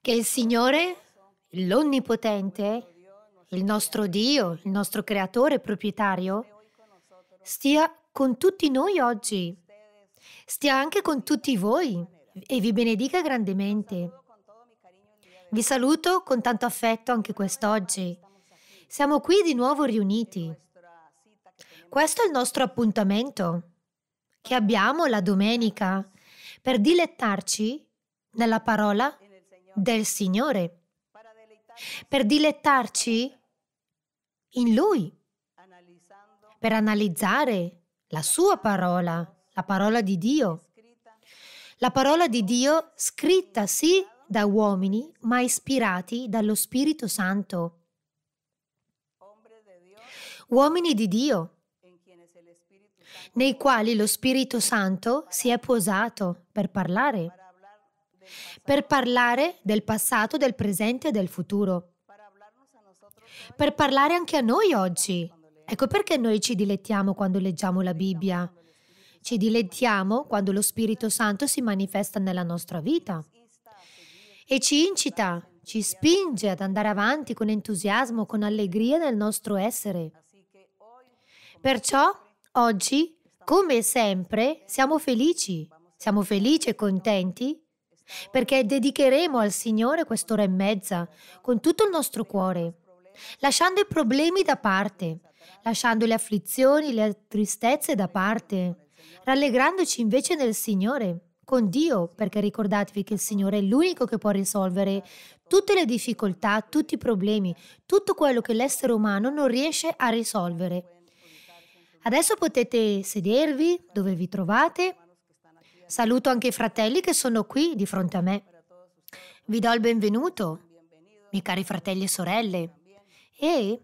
Che il Signore, l'Onnipotente, il nostro Dio, il nostro Creatore, proprietario, stia con tutti noi oggi, stia anche con tutti voi e vi benedica grandemente. Vi saluto con tanto affetto anche quest'oggi. Siamo qui di nuovo riuniti. Questo è il nostro appuntamento che abbiamo la domenica per dilettarci nella parola del Signore, per dilettarci in Lui, per analizzare la Sua parola, la parola di Dio. La parola di Dio scritta sì da uomini, ma ispirati dallo Spirito Santo. Uomini di Dio, nei quali lo Spirito Santo si è posato per parlare per parlare del passato, del presente e del futuro. Per parlare anche a noi oggi. Ecco perché noi ci dilettiamo quando leggiamo la Bibbia. Ci dilettiamo quando lo Spirito Santo si manifesta nella nostra vita e ci incita, ci spinge ad andare avanti con entusiasmo, con allegria nel nostro essere. Perciò oggi, come sempre, siamo felici, siamo felici e contenti perché dedicheremo al Signore quest'ora e mezza con tutto il nostro cuore, lasciando i problemi da parte, lasciando le afflizioni, le tristezze da parte, rallegrandoci invece nel Signore con Dio, perché ricordatevi che il Signore è l'unico che può risolvere tutte le difficoltà, tutti i problemi, tutto quello che l'essere umano non riesce a risolvere. Adesso potete sedervi dove vi trovate Saluto anche i fratelli che sono qui di fronte a me. Vi do il benvenuto, miei cari fratelli e sorelle, e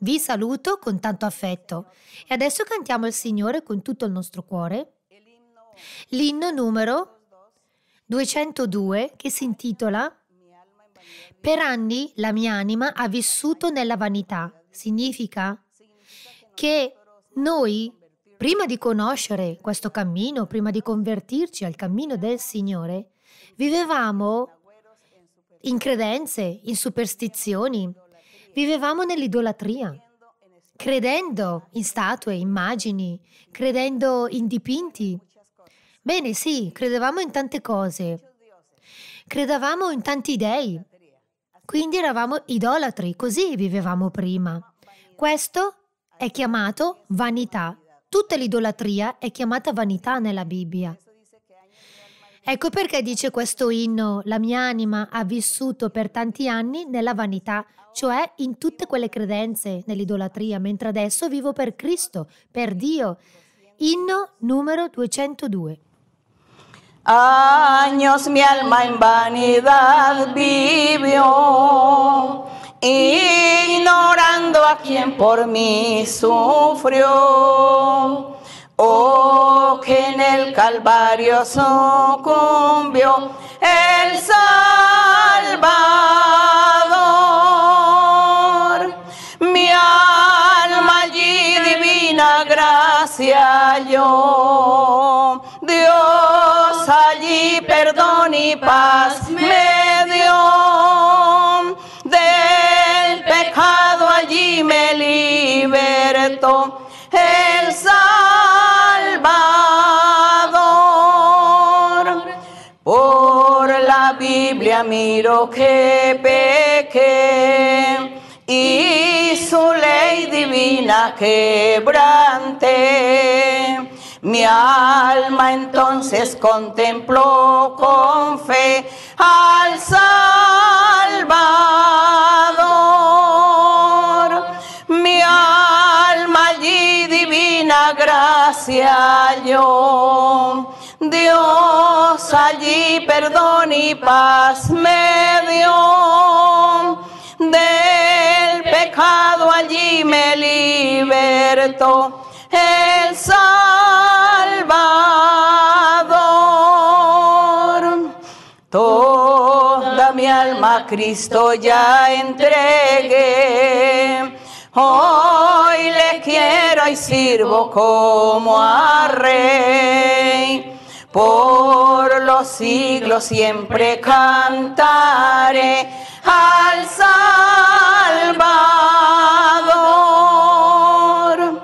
vi saluto con tanto affetto. E adesso cantiamo il Signore con tutto il nostro cuore l'inno numero 202 che si intitola Per anni la mia anima ha vissuto nella vanità. Significa che noi Prima di conoscere questo cammino, prima di convertirci al cammino del Signore, vivevamo in credenze, in superstizioni, vivevamo nell'idolatria, credendo in statue, immagini, credendo in dipinti. Bene, sì, credevamo in tante cose, credevamo in tanti dei, quindi eravamo idolatri, così vivevamo prima. Questo è chiamato vanità Tutta l'idolatria è chiamata vanità nella Bibbia. Ecco perché dice questo inno, la mia anima ha vissuto per tanti anni nella vanità, cioè in tutte quelle credenze, nell'idolatria, mentre adesso vivo per Cristo, per Dio. Inno numero 202. Años mi alma en vanidad vivió. ignorando a quien por mí sufrió. Oh, que en el Calvario sucumbió el Salvador. Mi alma allí divina gracia yo. Dios allí perdón y paz miro que peque y su ley divina quebrante. Mi alma entonces contempló con fe al Salvador. Mi alma allí divina gracia yo Dios, allí perdón y paz me dio. Del pecado allí me liberto, el Salvador. Toda mi alma a Cristo ya entregué. Hoy le quiero y sirvo como a rey por los siglos siempre cantaré al Salvador.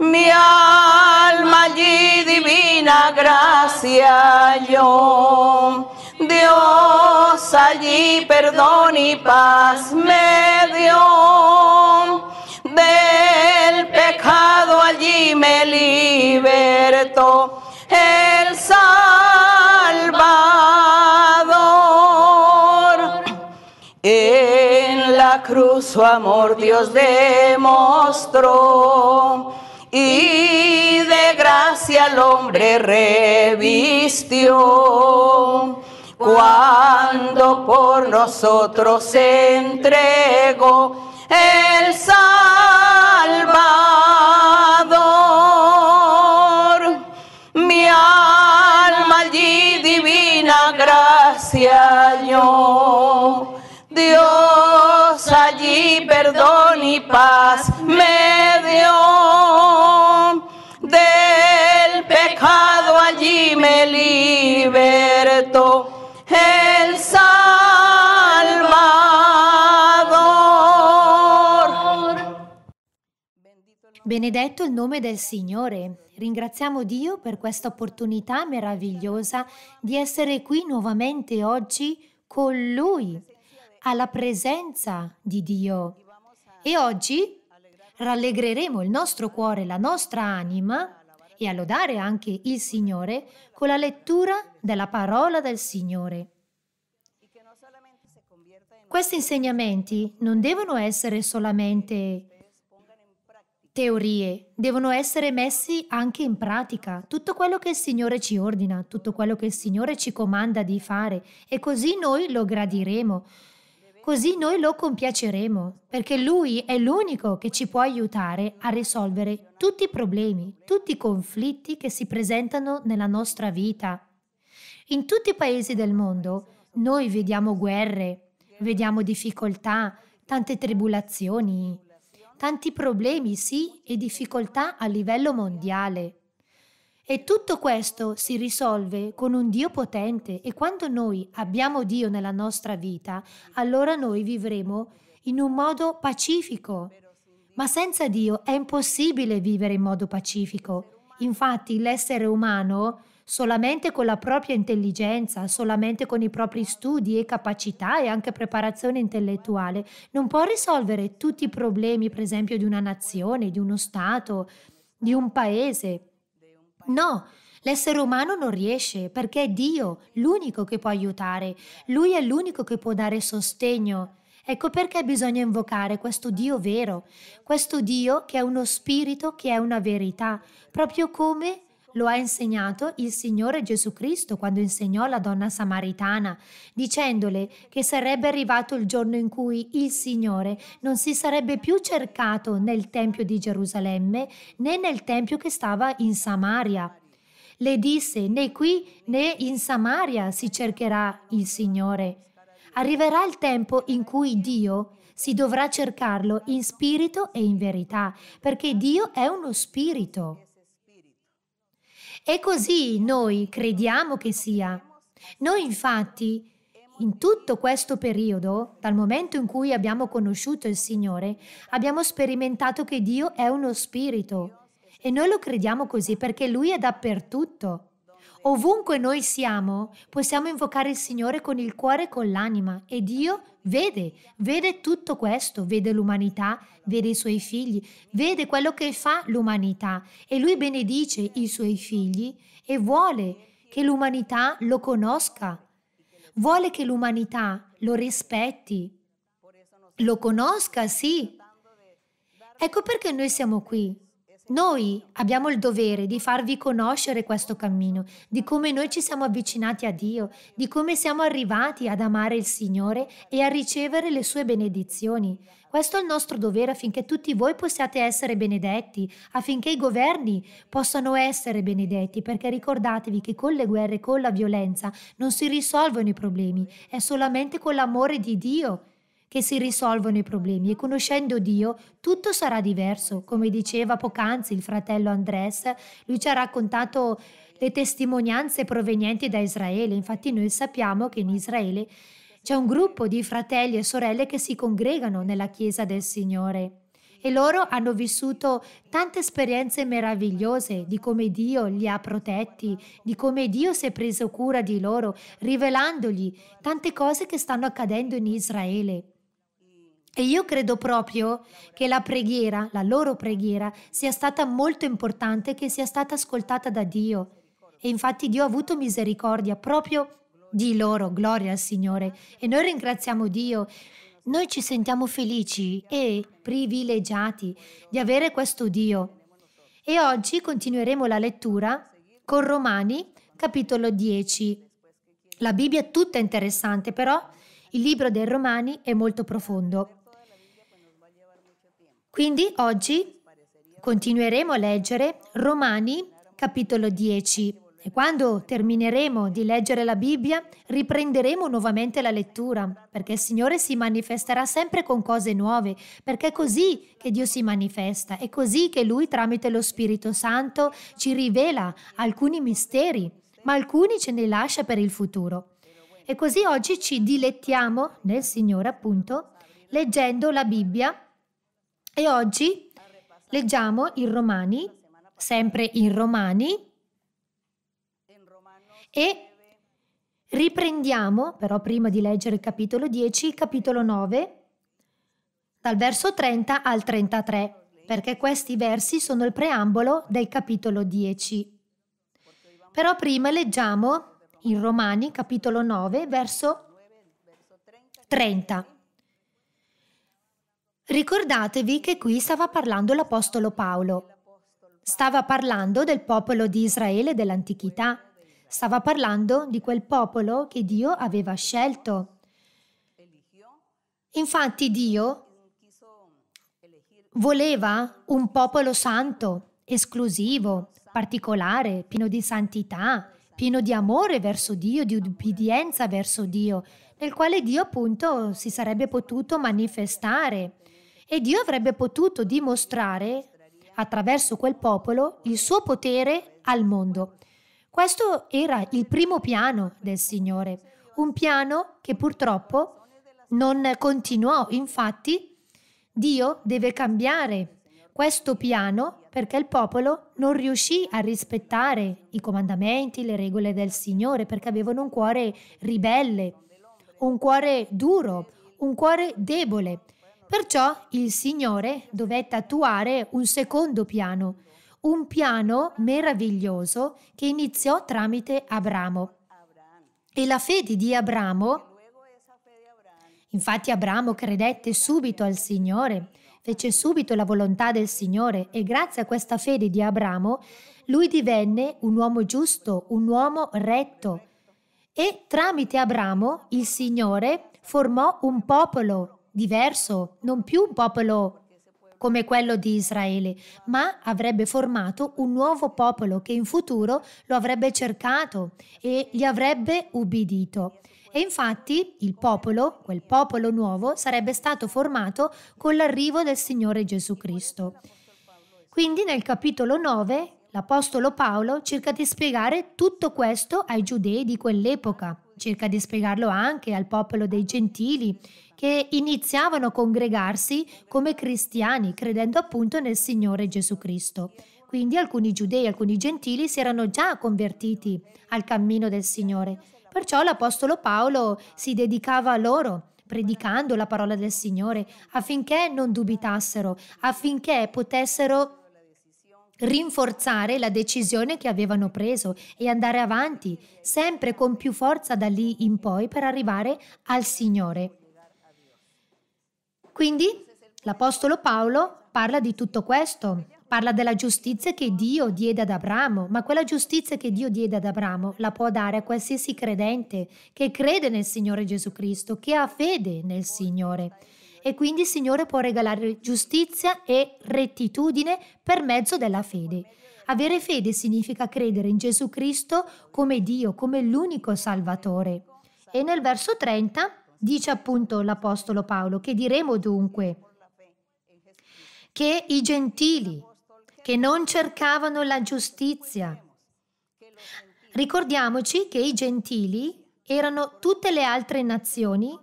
Mi alma allí divina gracia yo. Dios allí perdón y paz me dio. Del pecado allí me libertó el Salvador. En la cruz su amor Dios demostró y de gracia al hombre revistió. Cuando por nosotros entregó el Salvador. mío. Dios allí perdón y paz me dio. Del pecado allí me liberto. El Salvador. Benedetto il nome del Signore. Ringraziamo Dio per questa opportunità meravigliosa di essere qui nuovamente oggi con Lui, alla presenza di Dio. E oggi rallegreremo il nostro cuore, la nostra anima e a lodare anche il Signore con la lettura della parola del Signore. Questi insegnamenti non devono essere solamente teorie, devono essere messi anche in pratica. Tutto quello che il Signore ci ordina, tutto quello che il Signore ci comanda di fare e così noi lo gradiremo. Così noi lo compiaceremo, perché Lui è l'unico che ci può aiutare a risolvere tutti i problemi, tutti i conflitti che si presentano nella nostra vita. In tutti i paesi del mondo noi vediamo guerre, vediamo difficoltà, tante tribolazioni, tanti problemi, sì, e difficoltà a livello mondiale. E tutto questo si risolve con un Dio potente e quando noi abbiamo Dio nella nostra vita, allora noi vivremo in un modo pacifico. Ma senza Dio è impossibile vivere in modo pacifico. Infatti l'essere umano solamente con la propria intelligenza, solamente con i propri studi e capacità e anche preparazione intellettuale, non può risolvere tutti i problemi, per esempio, di una nazione, di uno Stato, di un paese. No, L'essere umano non riesce perché è Dio l'unico che può aiutare, Lui è l'unico che può dare sostegno. Ecco perché bisogna invocare questo Dio vero, questo Dio che è uno spirito, che è una verità, proprio come lo ha insegnato il Signore Gesù Cristo quando insegnò alla donna samaritana, dicendole che sarebbe arrivato il giorno in cui il Signore non si sarebbe più cercato nel Tempio di Gerusalemme né nel Tempio che stava in Samaria. Le disse, né qui né in Samaria si cercherà il Signore. Arriverà il tempo in cui Dio si dovrà cercarlo in spirito e in verità, perché Dio è uno spirito. E così noi crediamo che sia. Noi infatti, in tutto questo periodo, dal momento in cui abbiamo conosciuto il Signore, abbiamo sperimentato che Dio è uno spirito. E noi lo crediamo così perché Lui è dappertutto. Ovunque noi siamo, possiamo invocare il Signore con il cuore e con l'anima e Dio vede, vede tutto questo, vede l'umanità, vede i suoi figli, vede quello che fa l'umanità e lui benedice i suoi figli e vuole che l'umanità lo conosca, vuole che l'umanità lo rispetti, lo conosca, sì. Ecco perché noi siamo qui, noi abbiamo il dovere di farvi conoscere questo cammino, di come noi ci siamo avvicinati a Dio, di come siamo arrivati ad amare il Signore e a ricevere le sue benedizioni. Questo è il nostro dovere affinché tutti voi possiate essere benedetti, affinché i governi possano essere benedetti, perché ricordatevi che con le guerre con la violenza non si risolvono i problemi, è solamente con l'amore di Dio che si risolvono i problemi e conoscendo Dio tutto sarà diverso. Come diceva poc'anzi il fratello Andres, lui ci ha raccontato le testimonianze provenienti da Israele. Infatti noi sappiamo che in Israele c'è un gruppo di fratelli e sorelle che si congregano nella Chiesa del Signore e loro hanno vissuto tante esperienze meravigliose di come Dio li ha protetti, di come Dio si è preso cura di loro, rivelandogli tante cose che stanno accadendo in Israele. E io credo proprio che la preghiera, la loro preghiera, sia stata molto importante, che sia stata ascoltata da Dio. E infatti Dio ha avuto misericordia proprio di loro, gloria al Signore. E noi ringraziamo Dio. Noi ci sentiamo felici e privilegiati di avere questo Dio. E oggi continueremo la lettura con Romani, capitolo 10. La Bibbia è tutta interessante, però il libro dei Romani è molto profondo. Quindi oggi continueremo a leggere Romani capitolo 10 e quando termineremo di leggere la Bibbia riprenderemo nuovamente la lettura perché il Signore si manifesterà sempre con cose nuove perché è così che Dio si manifesta, è così che Lui tramite lo Spirito Santo ci rivela alcuni misteri ma alcuni ce ne lascia per il futuro. E così oggi ci dilettiamo nel Signore appunto leggendo la Bibbia e oggi leggiamo in Romani, sempre in Romani, e riprendiamo, però prima di leggere il capitolo 10, il capitolo 9, dal verso 30 al 33, perché questi versi sono il preambolo del capitolo 10. Però prima leggiamo in Romani capitolo 9, verso 30. Ricordatevi che qui stava parlando l'Apostolo Paolo. Stava parlando del popolo di Israele dell'antichità. Stava parlando di quel popolo che Dio aveva scelto. Infatti Dio voleva un popolo santo, esclusivo, particolare, pieno di santità, pieno di amore verso Dio, di ubbidienza verso Dio, nel quale Dio appunto si sarebbe potuto manifestare e Dio avrebbe potuto dimostrare attraverso quel popolo il suo potere al mondo. Questo era il primo piano del Signore, un piano che purtroppo non continuò. Infatti, Dio deve cambiare questo piano perché il popolo non riuscì a rispettare i comandamenti, le regole del Signore, perché avevano un cuore ribelle, un cuore duro, un cuore debole. Perciò il Signore dovette attuare un secondo piano, un piano meraviglioso che iniziò tramite Abramo. E la fede di Abramo, infatti Abramo credette subito al Signore, fece subito la volontà del Signore e grazie a questa fede di Abramo lui divenne un uomo giusto, un uomo retto. E tramite Abramo il Signore formò un popolo diverso, non più un popolo come quello di Israele, ma avrebbe formato un nuovo popolo che in futuro lo avrebbe cercato e gli avrebbe ubbidito. E infatti il popolo, quel popolo nuovo, sarebbe stato formato con l'arrivo del Signore Gesù Cristo. Quindi nel capitolo 9 l'Apostolo Paolo cerca di spiegare tutto questo ai giudei di quell'epoca, cerca di spiegarlo anche al popolo dei gentili che iniziavano a congregarsi come cristiani, credendo appunto nel Signore Gesù Cristo. Quindi alcuni giudei, alcuni gentili si erano già convertiti al cammino del Signore. Perciò l'Apostolo Paolo si dedicava a loro predicando la parola del Signore affinché non dubitassero, affinché potessero rinforzare la decisione che avevano preso e andare avanti sempre con più forza da lì in poi per arrivare al Signore. Quindi l'Apostolo Paolo parla di tutto questo, parla della giustizia che Dio diede ad Abramo, ma quella giustizia che Dio diede ad Abramo la può dare a qualsiasi credente che crede nel Signore Gesù Cristo, che ha fede nel Signore. E quindi il Signore può regalare giustizia e rettitudine per mezzo della fede. Avere fede significa credere in Gesù Cristo come Dio, come l'unico Salvatore. E nel verso 30 dice appunto l'Apostolo Paolo, che diremo dunque che i gentili che non cercavano la giustizia, ricordiamoci che i gentili erano tutte le altre nazioni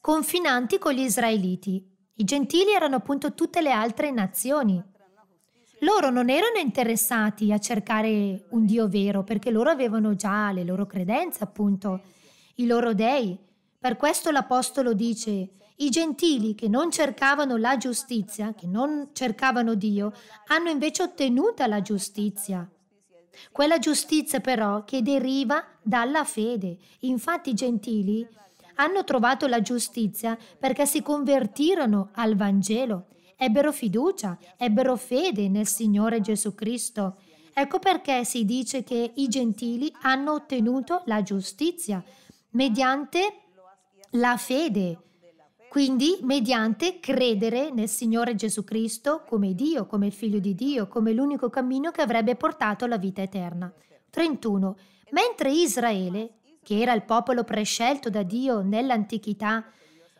confinanti con gli israeliti. I gentili erano appunto tutte le altre nazioni. Loro non erano interessati a cercare un Dio vero perché loro avevano già le loro credenze, appunto, i loro dei. Per questo l'Apostolo dice, i gentili che non cercavano la giustizia, che non cercavano Dio, hanno invece ottenuta la giustizia. Quella giustizia però che deriva dalla fede. Infatti i gentili hanno trovato la giustizia perché si convertirono al Vangelo, ebbero fiducia, ebbero fede nel Signore Gesù Cristo. Ecco perché si dice che i gentili hanno ottenuto la giustizia mediante la fede. Quindi, mediante credere nel Signore Gesù Cristo come Dio, come Figlio di Dio, come l'unico cammino che avrebbe portato alla vita eterna. 31. Mentre Israele, che era il popolo prescelto da Dio nell'antichità,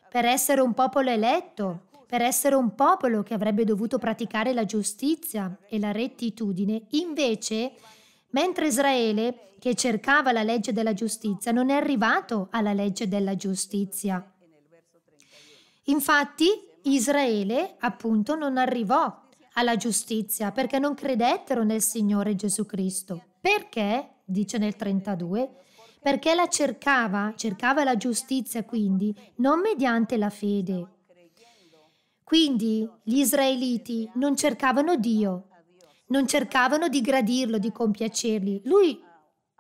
per essere un popolo eletto, per essere un popolo che avrebbe dovuto praticare la giustizia e la rettitudine, invece Mentre Israele, che cercava la legge della giustizia, non è arrivato alla legge della giustizia. Infatti Israele, appunto, non arrivò alla giustizia perché non credettero nel Signore Gesù Cristo. Perché, dice nel 32, perché la cercava, cercava la giustizia quindi, non mediante la fede. Quindi gli israeliti non cercavano Dio, non cercavano di gradirlo, di compiacerli. Lui,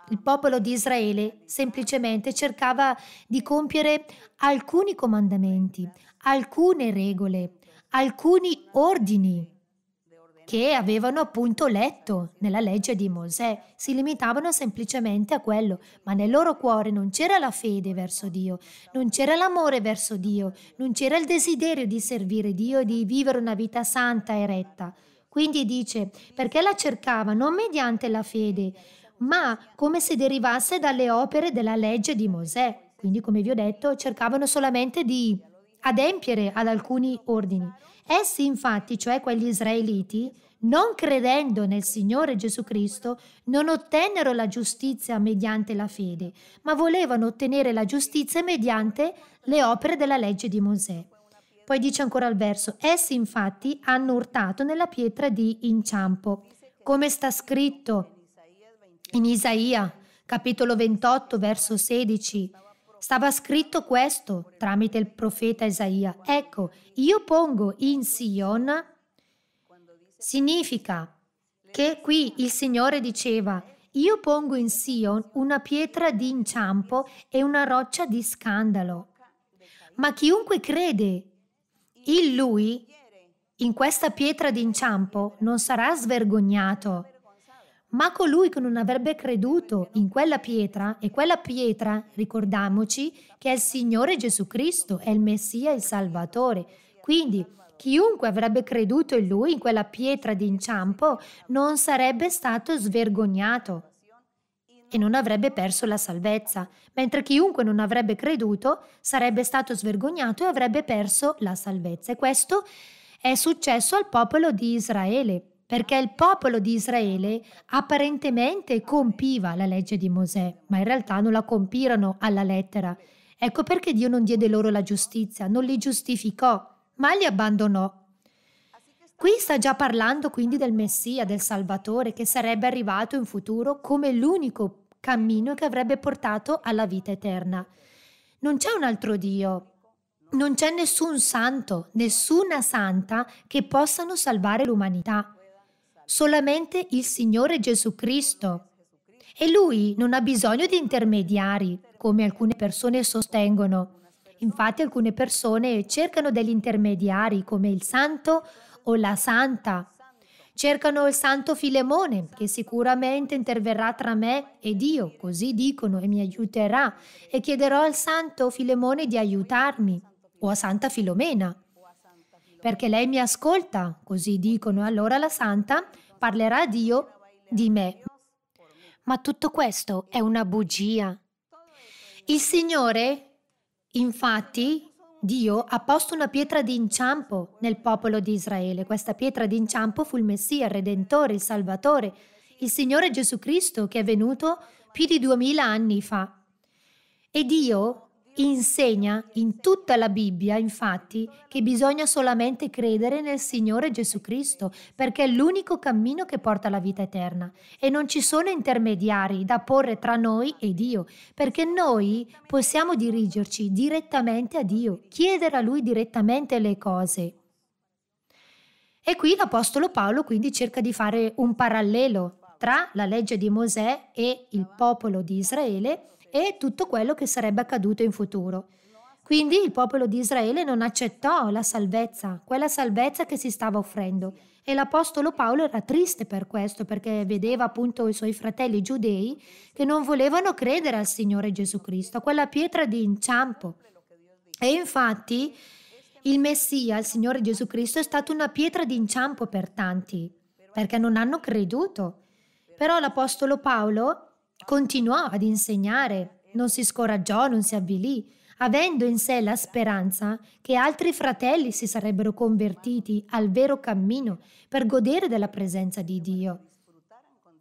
il popolo di Israele, semplicemente cercava di compiere alcuni comandamenti, alcune regole, alcuni ordini che avevano appunto letto nella legge di Mosè. Si limitavano semplicemente a quello, ma nel loro cuore non c'era la fede verso Dio, non c'era l'amore verso Dio, non c'era il desiderio di servire Dio e di vivere una vita santa e retta. Quindi dice, perché la cercava non mediante la fede, ma come se derivasse dalle opere della legge di Mosè. Quindi, come vi ho detto, cercavano solamente di adempiere ad alcuni ordini. Essi infatti, cioè quegli israeliti, non credendo nel Signore Gesù Cristo, non ottennero la giustizia mediante la fede, ma volevano ottenere la giustizia mediante le opere della legge di Mosè. Poi dice ancora il verso, essi infatti hanno urtato nella pietra di inciampo, come sta scritto in Isaia, capitolo 28, verso 16. Stava scritto questo tramite il profeta Isaia. Ecco, io pongo in Sion, significa che qui il Signore diceva, io pongo in Sion una pietra di inciampo e una roccia di scandalo. Ma chiunque crede il lui, in questa pietra d'inciampo, non sarà svergognato. Ma colui che non avrebbe creduto in quella pietra, e quella pietra, ricordiamoci, che è il Signore Gesù Cristo, è il Messia, il Salvatore. Quindi, chiunque avrebbe creduto in lui, in quella pietra d'inciampo, non sarebbe stato svergognato e non avrebbe perso la salvezza, mentre chiunque non avrebbe creduto sarebbe stato svergognato e avrebbe perso la salvezza. E questo è successo al popolo di Israele, perché il popolo di Israele apparentemente compiva la legge di Mosè, ma in realtà non la compirono alla lettera. Ecco perché Dio non diede loro la giustizia, non li giustificò, ma li abbandonò Qui sta già parlando quindi del Messia, del Salvatore, che sarebbe arrivato in futuro come l'unico cammino che avrebbe portato alla vita eterna. Non c'è un altro Dio, non c'è nessun santo, nessuna santa che possano salvare l'umanità. Solamente il Signore Gesù Cristo. E Lui non ha bisogno di intermediari, come alcune persone sostengono. Infatti alcune persone cercano degli intermediari come il santo o la santa. Cercano il santo Filemone, che sicuramente interverrà tra me e Dio, così dicono, e mi aiuterà, e chiederò al santo Filemone di aiutarmi, o a santa Filomena, perché lei mi ascolta, così dicono. Allora la santa parlerà a Dio di me. Ma tutto questo è una bugia. Il Signore, infatti, Dio ha posto una pietra di inciampo nel popolo di Israele. Questa pietra di inciampo fu il Messia, il Redentore, il Salvatore, il Signore Gesù Cristo che è venuto più di duemila anni fa. E Dio insegna in tutta la Bibbia, infatti, che bisogna solamente credere nel Signore Gesù Cristo, perché è l'unico cammino che porta alla vita eterna e non ci sono intermediari da porre tra noi e Dio, perché noi possiamo dirigerci direttamente a Dio, chiedere a Lui direttamente le cose. E qui l'Apostolo Paolo quindi cerca di fare un parallelo tra la legge di Mosè e il popolo di Israele e tutto quello che sarebbe accaduto in futuro. Quindi il popolo di Israele non accettò la salvezza, quella salvezza che si stava offrendo. E l'Apostolo Paolo era triste per questo, perché vedeva appunto i suoi fratelli giudei che non volevano credere al Signore Gesù Cristo, a quella pietra di inciampo. E infatti il Messia, il Signore Gesù Cristo, è stato una pietra di inciampo per tanti, perché non hanno creduto. Però l'Apostolo Paolo Continuò ad insegnare, non si scoraggiò, non si avvilì, avendo in sé la speranza che altri fratelli si sarebbero convertiti al vero cammino per godere della presenza di Dio.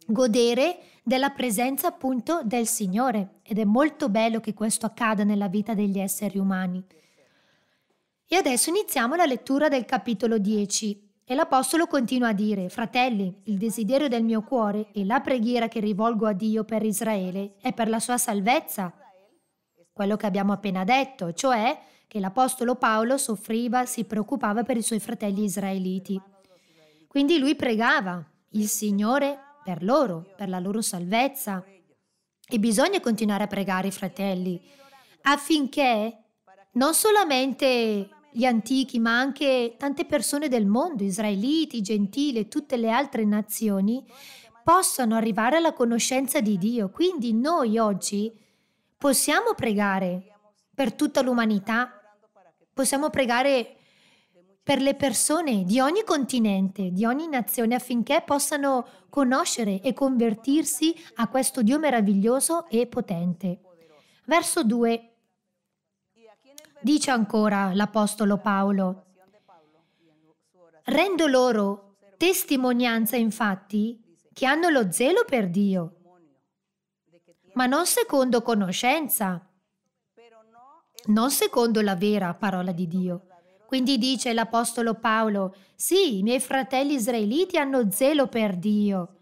Godere della presenza appunto del Signore ed è molto bello che questo accada nella vita degli esseri umani. E adesso iniziamo la lettura del capitolo 10 e l'Apostolo continua a dire, fratelli, il desiderio del mio cuore e la preghiera che rivolgo a Dio per Israele è per la sua salvezza. Quello che abbiamo appena detto, cioè che l'Apostolo Paolo soffriva, si preoccupava per i suoi fratelli israeliti. Quindi lui pregava il Signore per loro, per la loro salvezza. E bisogna continuare a pregare i fratelli affinché non solamente gli antichi, ma anche tante persone del mondo, israeliti, gentili e tutte le altre nazioni, possano arrivare alla conoscenza di Dio. Quindi noi oggi possiamo pregare per tutta l'umanità, possiamo pregare per le persone di ogni continente, di ogni nazione, affinché possano conoscere e convertirsi a questo Dio meraviglioso e potente. Verso 2. Dice ancora l'Apostolo Paolo, rendo loro testimonianza infatti che hanno lo zelo per Dio, ma non secondo conoscenza, non secondo la vera parola di Dio. Quindi dice l'Apostolo Paolo, sì, i miei fratelli israeliti hanno zelo per Dio,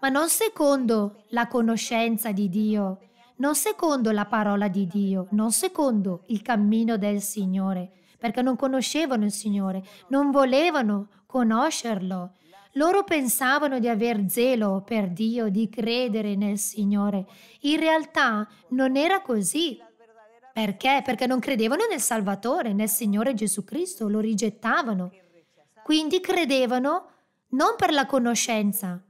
ma non secondo la conoscenza di Dio non secondo la parola di Dio, non secondo il cammino del Signore, perché non conoscevano il Signore, non volevano conoscerlo. Loro pensavano di aver zelo per Dio, di credere nel Signore. In realtà non era così. Perché? Perché non credevano nel Salvatore, nel Signore Gesù Cristo, lo rigettavano. Quindi credevano non per la conoscenza.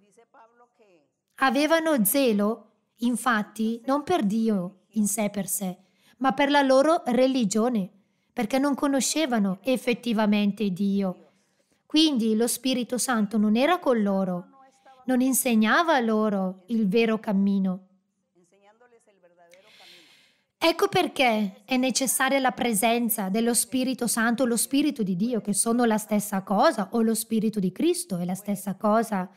Avevano zelo Infatti, non per Dio in sé per sé, ma per la loro religione, perché non conoscevano effettivamente Dio. Quindi lo Spirito Santo non era con loro, non insegnava loro il vero cammino. Ecco perché è necessaria la presenza dello Spirito Santo, lo Spirito di Dio, che sono la stessa cosa, o lo Spirito di Cristo è la stessa cosa.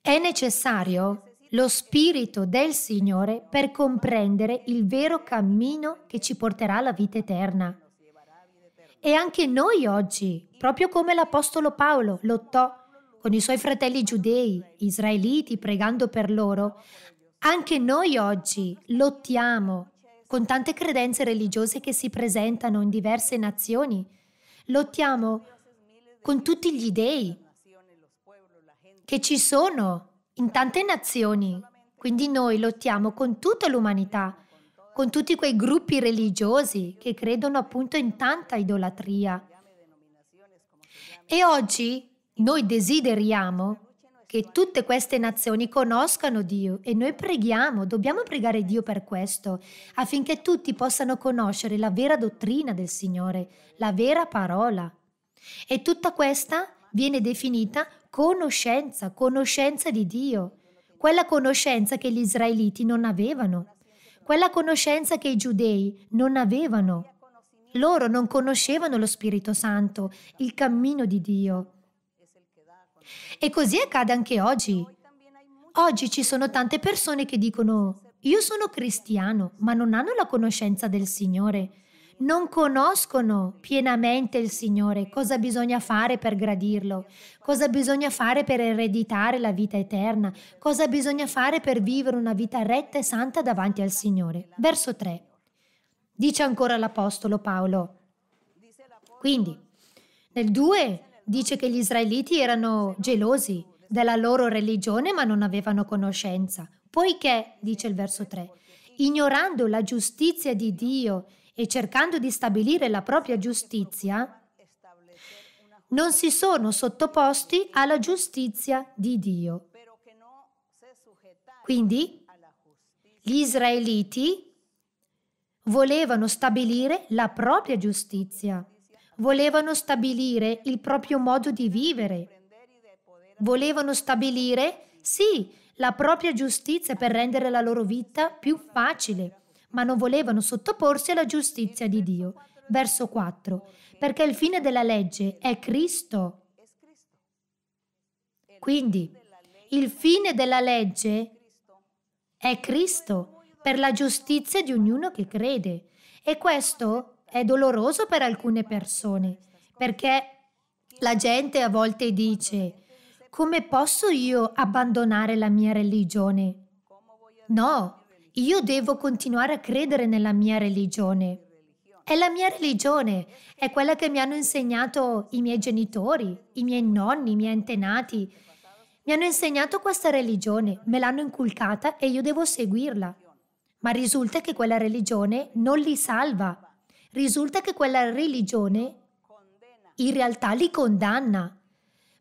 È necessario lo Spirito del Signore per comprendere il vero cammino che ci porterà alla vita eterna. E anche noi oggi, proprio come l'Apostolo Paolo lottò con i suoi fratelli giudei, israeliti, pregando per loro, anche noi oggi lottiamo con tante credenze religiose che si presentano in diverse nazioni. Lottiamo con tutti gli dei che ci sono in tante nazioni. Quindi noi lottiamo con tutta l'umanità, con tutti quei gruppi religiosi che credono appunto in tanta idolatria. E oggi noi desideriamo che tutte queste nazioni conoscano Dio e noi preghiamo, dobbiamo pregare Dio per questo, affinché tutti possano conoscere la vera dottrina del Signore, la vera parola. E tutta questa viene definita conoscenza, conoscenza di Dio, quella conoscenza che gli israeliti non avevano, quella conoscenza che i giudei non avevano. Loro non conoscevano lo Spirito Santo, il cammino di Dio. E così accade anche oggi. Oggi ci sono tante persone che dicono, io sono cristiano, ma non hanno la conoscenza del Signore non conoscono pienamente il Signore, cosa bisogna fare per gradirlo, cosa bisogna fare per ereditare la vita eterna, cosa bisogna fare per vivere una vita retta e santa davanti al Signore. Verso 3. Dice ancora l'Apostolo Paolo. Quindi, nel 2 dice che gli israeliti erano gelosi della loro religione ma non avevano conoscenza, poiché, dice il verso 3, ignorando la giustizia di Dio e cercando di stabilire la propria giustizia, non si sono sottoposti alla giustizia di Dio. Quindi gli israeliti volevano stabilire la propria giustizia, volevano stabilire il proprio modo di vivere, volevano stabilire, sì, la propria giustizia per rendere la loro vita più facile, ma non volevano sottoporsi alla giustizia di Dio. Verso 4. Perché il fine della legge è Cristo. Quindi, il fine della legge è Cristo per la giustizia di ognuno che crede. E questo è doloroso per alcune persone, perché la gente a volte dice, come posso io abbandonare la mia religione? No, io devo continuare a credere nella mia religione. È la mia religione, è quella che mi hanno insegnato i miei genitori, i miei nonni, i miei antenati. Mi hanno insegnato questa religione, me l'hanno inculcata e io devo seguirla. Ma risulta che quella religione non li salva. Risulta che quella religione in realtà li condanna.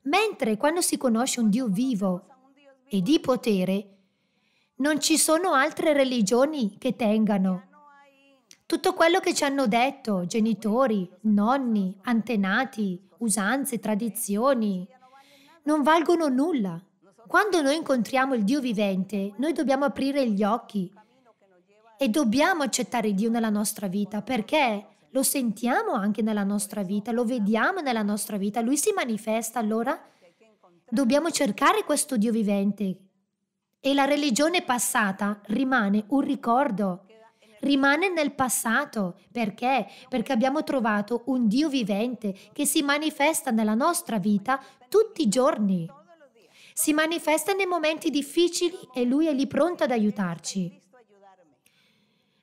Mentre quando si conosce un Dio vivo e di potere, non ci sono altre religioni che tengano. Tutto quello che ci hanno detto genitori, nonni, antenati, usanze, tradizioni, non valgono nulla. Quando noi incontriamo il Dio vivente, noi dobbiamo aprire gli occhi e dobbiamo accettare Dio nella nostra vita perché lo sentiamo anche nella nostra vita, lo vediamo nella nostra vita, Lui si manifesta, allora dobbiamo cercare questo Dio vivente e la religione passata rimane un ricordo, rimane nel passato. Perché? Perché abbiamo trovato un Dio vivente che si manifesta nella nostra vita tutti i giorni. Si manifesta nei momenti difficili e Lui è lì pronto ad aiutarci.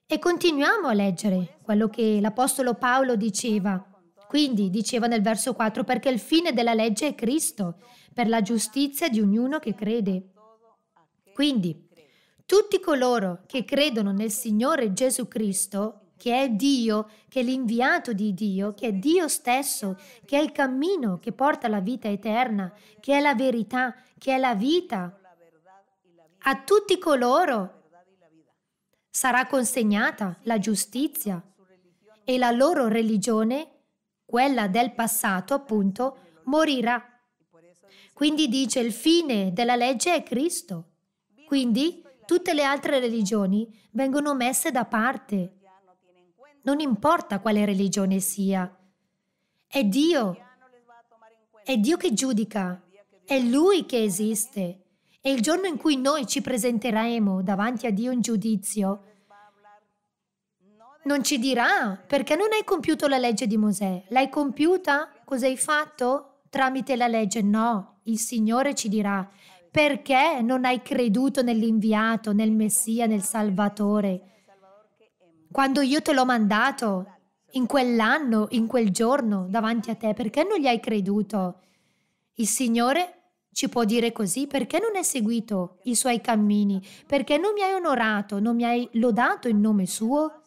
E continuiamo a leggere quello che l'Apostolo Paolo diceva. Quindi diceva nel verso 4 perché il fine della legge è Cristo, per la giustizia di ognuno che crede. Quindi, tutti coloro che credono nel Signore Gesù Cristo, che è Dio, che è l'inviato di Dio, che è Dio stesso, che è il cammino che porta alla vita eterna, che è la verità, che è la vita. A tutti coloro sarà consegnata la giustizia e la loro religione, quella del passato appunto, morirà. Quindi dice il fine della legge è Cristo. Quindi tutte le altre religioni vengono messe da parte. Non importa quale religione sia. È Dio. È Dio che giudica. È Lui che esiste. E il giorno in cui noi ci presenteremo davanti a Dio in giudizio, non ci dirà perché non hai compiuto la legge di Mosè. L'hai compiuta? Cos'hai fatto? Tramite la legge? No, il Signore ci dirà perché non hai creduto nell'inviato, nel Messia, nel Salvatore? Quando io te l'ho mandato, in quell'anno, in quel giorno, davanti a te, perché non gli hai creduto? Il Signore ci può dire così perché non hai seguito i suoi cammini, perché non mi hai onorato, non mi hai lodato in nome suo.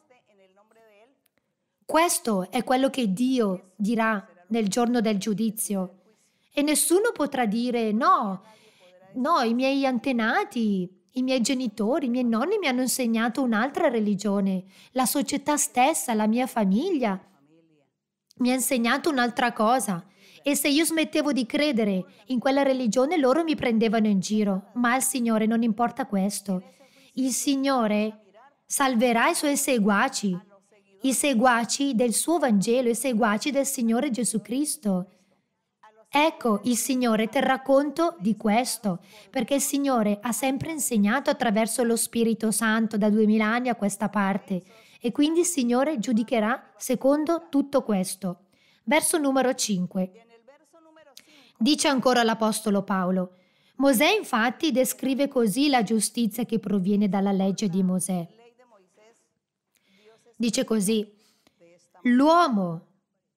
Questo è quello che Dio dirà nel giorno del giudizio. E nessuno potrà dire no, no, i miei antenati, i miei genitori, i miei nonni mi hanno insegnato un'altra religione, la società stessa, la mia famiglia mi ha insegnato un'altra cosa. E se io smettevo di credere in quella religione, loro mi prendevano in giro. Ma al Signore non importa questo. Il Signore salverà i suoi seguaci, i seguaci del suo Vangelo, i seguaci del Signore Gesù Cristo. Ecco, il Signore terrà conto di questo, perché il Signore ha sempre insegnato attraverso lo Spirito Santo da duemila anni a questa parte, e quindi il Signore giudicherà secondo tutto questo. Verso numero 5. Dice ancora l'Apostolo Paolo, Mosè infatti descrive così la giustizia che proviene dalla legge di Mosè. Dice così, l'uomo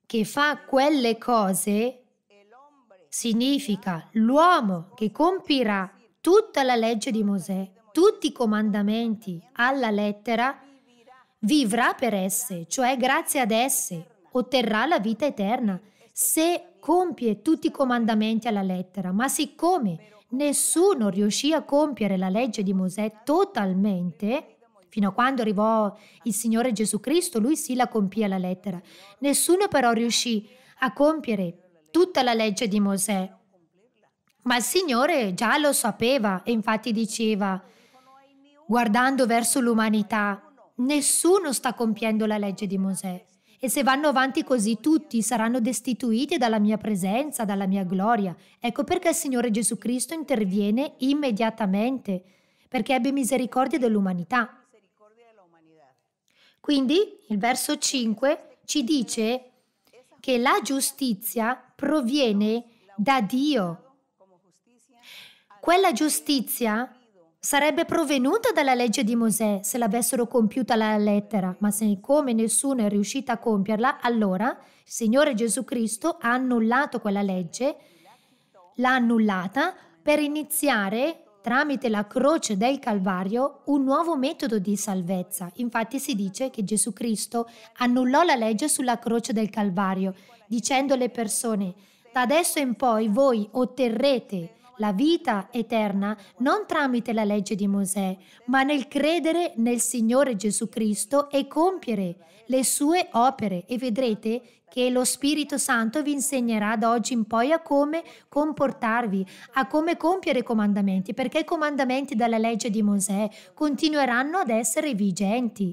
che fa quelle cose significa l'uomo che compirà tutta la legge di Mosè, tutti i comandamenti alla lettera, vivrà per esse, cioè grazie ad esse, otterrà la vita eterna, se compie tutti i comandamenti alla lettera. Ma siccome nessuno riuscì a compiere la legge di Mosè totalmente, fino a quando arrivò il Signore Gesù Cristo, lui sì la compì alla lettera, nessuno però riuscì a compiere tutta la legge di Mosè. Ma il Signore già lo sapeva e infatti diceva, guardando verso l'umanità, nessuno sta compiendo la legge di Mosè. E se vanno avanti così tutti saranno destituiti dalla mia presenza, dalla mia gloria. Ecco perché il Signore Gesù Cristo interviene immediatamente, perché ebbe misericordia dell'umanità. Quindi il verso 5 ci dice che la giustizia proviene da Dio. Quella giustizia sarebbe provenuta dalla legge di Mosè se l'avessero compiuta alla lettera, ma siccome nessuno è riuscito a compierla, allora il Signore Gesù Cristo ha annullato quella legge, l'ha annullata per iniziare tramite la croce del Calvario un nuovo metodo di salvezza. Infatti si dice che Gesù Cristo annullò la legge sulla croce del Calvario dicendo alle persone, da adesso in poi voi otterrete la vita eterna non tramite la legge di Mosè, ma nel credere nel Signore Gesù Cristo e compiere le sue opere e vedrete che lo Spirito Santo vi insegnerà da oggi in poi a come comportarvi, a come compiere i comandamenti, perché i comandamenti dalla legge di Mosè continueranno ad essere vigenti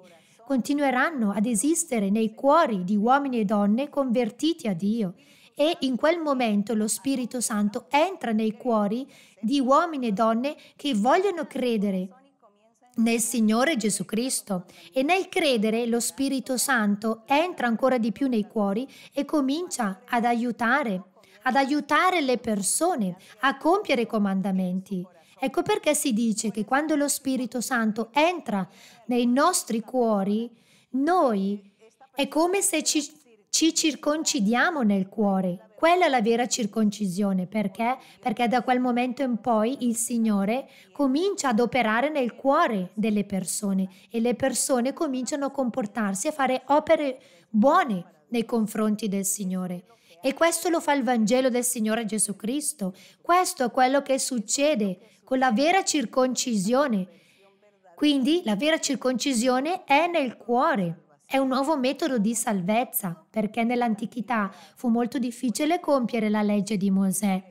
continueranno ad esistere nei cuori di uomini e donne convertiti a Dio e in quel momento lo Spirito Santo entra nei cuori di uomini e donne che vogliono credere nel Signore Gesù Cristo e nel credere lo Spirito Santo entra ancora di più nei cuori e comincia ad aiutare, ad aiutare le persone a compiere i comandamenti Ecco perché si dice che quando lo Spirito Santo entra nei nostri cuori, noi è come se ci, ci circoncidiamo nel cuore. Quella è la vera circoncisione. Perché? Perché da quel momento in poi il Signore comincia ad operare nel cuore delle persone e le persone cominciano a comportarsi e a fare opere buone nei confronti del Signore. E questo lo fa il Vangelo del Signore Gesù Cristo. Questo è quello che succede con la vera circoncisione. Quindi la vera circoncisione è nel cuore. È un nuovo metodo di salvezza, perché nell'antichità fu molto difficile compiere la legge di Mosè.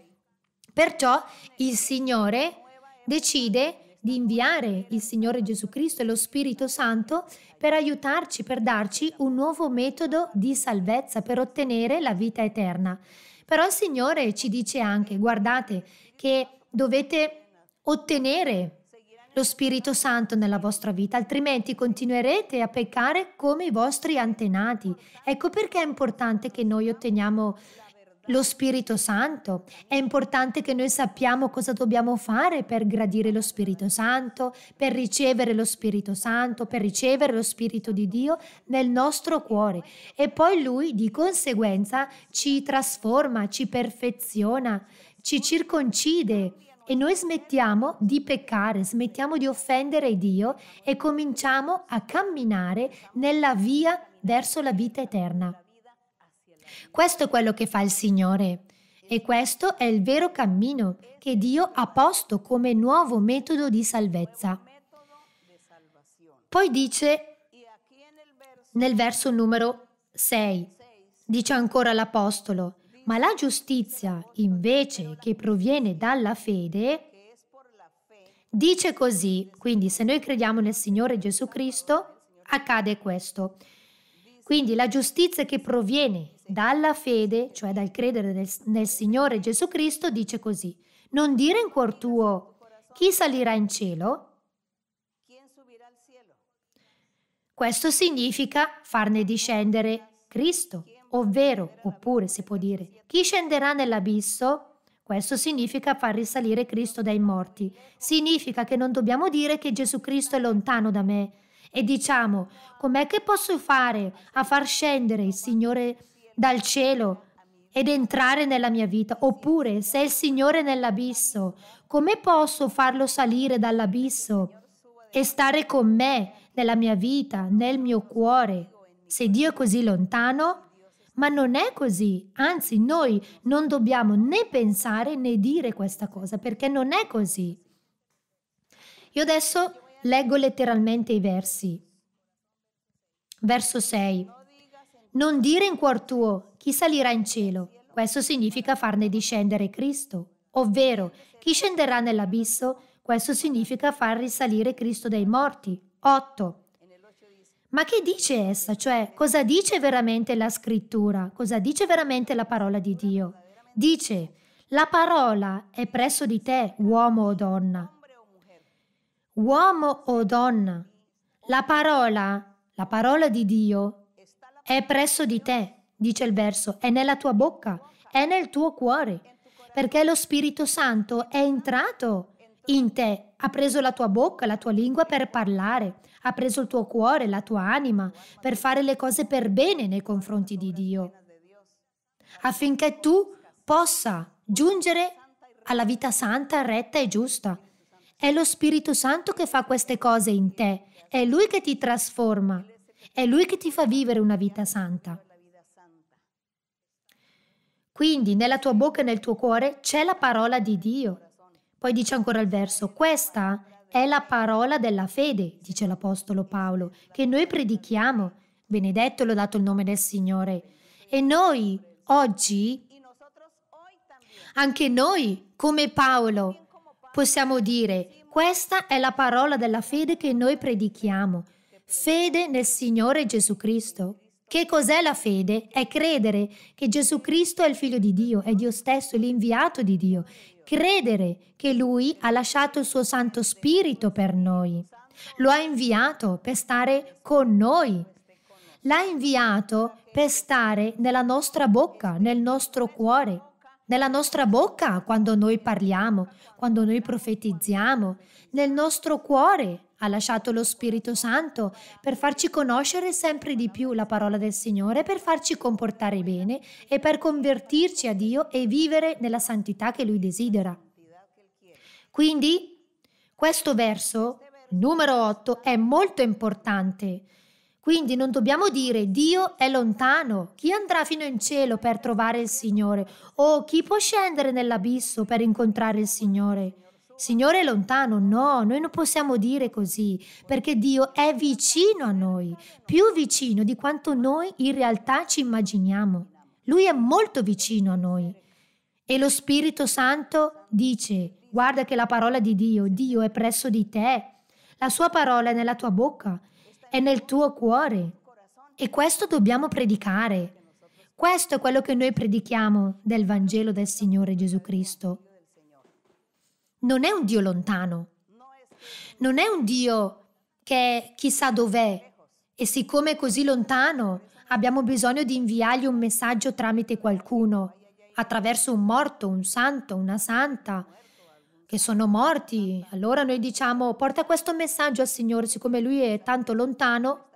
Perciò il Signore decide di inviare il Signore Gesù Cristo e lo Spirito Santo per aiutarci, per darci un nuovo metodo di salvezza, per ottenere la vita eterna. Però il Signore ci dice anche, guardate, che dovete ottenere lo Spirito Santo nella vostra vita, altrimenti continuerete a peccare come i vostri antenati. Ecco perché è importante che noi otteniamo lo Spirito Santo. È importante che noi sappiamo cosa dobbiamo fare per gradire lo Spirito Santo, per ricevere lo Spirito Santo, per ricevere lo Spirito di Dio nel nostro cuore. E poi Lui di conseguenza ci trasforma, ci perfeziona, ci circoncide e noi smettiamo di peccare, smettiamo di offendere Dio e cominciamo a camminare nella via verso la vita eterna. Questo è quello che fa il Signore. E questo è il vero cammino che Dio ha posto come nuovo metodo di salvezza. Poi dice nel verso numero 6, dice ancora l'Apostolo, ma la giustizia invece che proviene dalla fede dice così, quindi se noi crediamo nel Signore Gesù Cristo accade questo. Quindi la giustizia che proviene dalla fede, cioè dal credere nel, nel Signore Gesù Cristo, dice così. Non dire in cuor tuo chi salirà in cielo? Questo significa farne discendere Cristo ovvero, oppure si può dire, chi scenderà nell'abisso? Questo significa far risalire Cristo dai morti. Significa che non dobbiamo dire che Gesù Cristo è lontano da me e diciamo, com'è che posso fare a far scendere il Signore dal cielo ed entrare nella mia vita? Oppure, se il Signore è nell'abisso, come posso farlo salire dall'abisso e stare con me nella mia vita, nel mio cuore? Se Dio è così lontano, ma non è così, anzi noi non dobbiamo né pensare né dire questa cosa perché non è così. Io adesso leggo letteralmente i versi. Verso 6. Non dire in cuor tuo chi salirà in cielo. Questo significa farne discendere Cristo, ovvero chi scenderà nell'abisso, questo significa far risalire Cristo dai morti. 8. Ma che dice essa? Cioè, cosa dice veramente la scrittura? Cosa dice veramente la parola di Dio? Dice, la parola è presso di te, uomo o donna. Uomo o donna, la parola, la parola di Dio è presso di te, dice il verso, è nella tua bocca, è nel tuo cuore, perché lo Spirito Santo è entrato in te, ha preso la tua bocca, la tua lingua per parlare ha preso il tuo cuore, la tua anima, per fare le cose per bene nei confronti di Dio, affinché tu possa giungere alla vita santa, retta e giusta. È lo Spirito Santo che fa queste cose in te, è Lui che ti trasforma, è Lui che ti fa vivere una vita santa. Quindi nella tua bocca e nel tuo cuore c'è la parola di Dio. Poi dice ancora il verso, questa è la parola della fede, dice l'Apostolo Paolo, che noi predichiamo. Benedetto l'ho dato il nome del Signore. E noi oggi, anche noi, come Paolo, possiamo dire, questa è la parola della fede che noi predichiamo. Fede nel Signore Gesù Cristo. Che cos'è la fede? È credere che Gesù Cristo è il Figlio di Dio, è Dio stesso, l'inviato di Dio, credere che Lui ha lasciato il suo Santo Spirito per noi. Lo ha inviato per stare con noi. L'ha inviato per stare nella nostra bocca, nel nostro cuore, nella nostra bocca quando noi parliamo, quando noi profetizziamo, nel nostro cuore ha lasciato lo Spirito Santo per farci conoscere sempre di più la parola del Signore, per farci comportare bene e per convertirci a Dio e vivere nella santità che Lui desidera. Quindi questo verso, numero 8, è molto importante. Quindi non dobbiamo dire Dio è lontano, chi andrà fino in cielo per trovare il Signore o chi può scendere nell'abisso per incontrare il Signore. Signore è lontano, no, noi non possiamo dire così, perché Dio è vicino a noi, più vicino di quanto noi in realtà ci immaginiamo. Lui è molto vicino a noi. E lo Spirito Santo dice, guarda che la parola di Dio, Dio è presso di te, la sua parola è nella tua bocca, è nel tuo cuore. E questo dobbiamo predicare. Questo è quello che noi predichiamo del Vangelo del Signore Gesù Cristo non è un Dio lontano, non è un Dio che chissà dov'è e siccome è così lontano abbiamo bisogno di inviargli un messaggio tramite qualcuno, attraverso un morto, un santo, una santa, che sono morti. Allora noi diciamo porta questo messaggio al Signore, siccome lui è tanto lontano,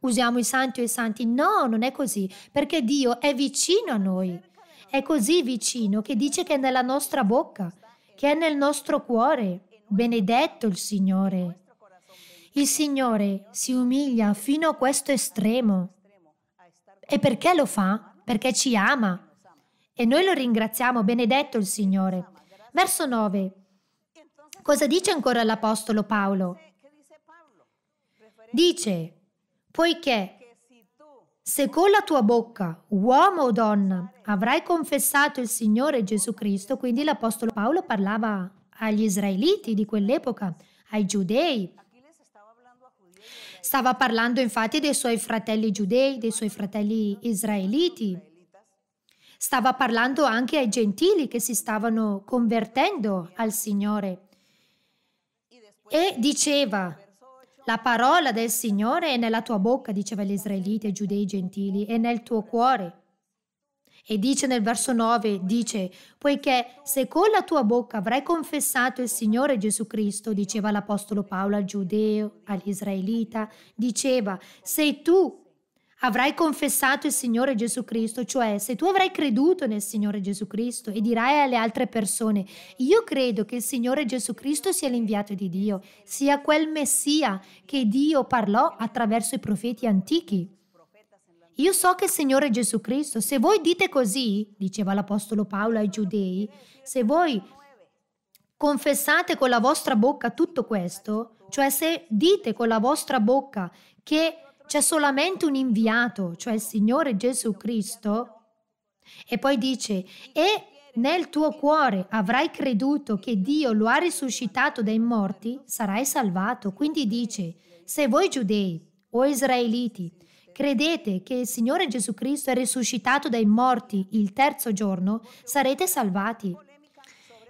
usiamo i santi o i santi. No, non è così, perché Dio è vicino a noi. È così vicino che dice che è nella nostra bocca che è nel nostro cuore. Benedetto il Signore. Il Signore si umilia fino a questo estremo. E perché lo fa? Perché ci ama. E noi lo ringraziamo, benedetto il Signore. Verso 9. Cosa dice ancora l'Apostolo Paolo? Dice, poiché se con la tua bocca, uomo o donna, avrai confessato il Signore Gesù Cristo, quindi l'Apostolo Paolo parlava agli israeliti di quell'epoca, ai giudei. Stava parlando infatti dei suoi fratelli giudei, dei suoi fratelli israeliti. Stava parlando anche ai gentili che si stavano convertendo al Signore. E diceva, la parola del Signore è nella tua bocca, diceva gli israeliti, giudei gentili, è nel tuo cuore. E dice nel verso 9, dice, poiché se con la tua bocca avrai confessato il Signore Gesù Cristo, diceva l'Apostolo Paolo al giudeo, all'Israelita, diceva, sei tu avrai confessato il Signore Gesù Cristo, cioè se tu avrai creduto nel Signore Gesù Cristo e dirai alle altre persone, io credo che il Signore Gesù Cristo sia l'inviato di Dio, sia quel Messia che Dio parlò attraverso i profeti antichi. Io so che il Signore Gesù Cristo, se voi dite così, diceva l'Apostolo Paolo ai giudei, se voi confessate con la vostra bocca tutto questo, cioè se dite con la vostra bocca che c'è solamente un inviato, cioè il Signore Gesù Cristo. E poi dice, e nel tuo cuore avrai creduto che Dio lo ha risuscitato dai morti, sarai salvato. Quindi dice, se voi giudei o israeliti credete che il Signore Gesù Cristo è risuscitato dai morti il terzo giorno, sarete salvati.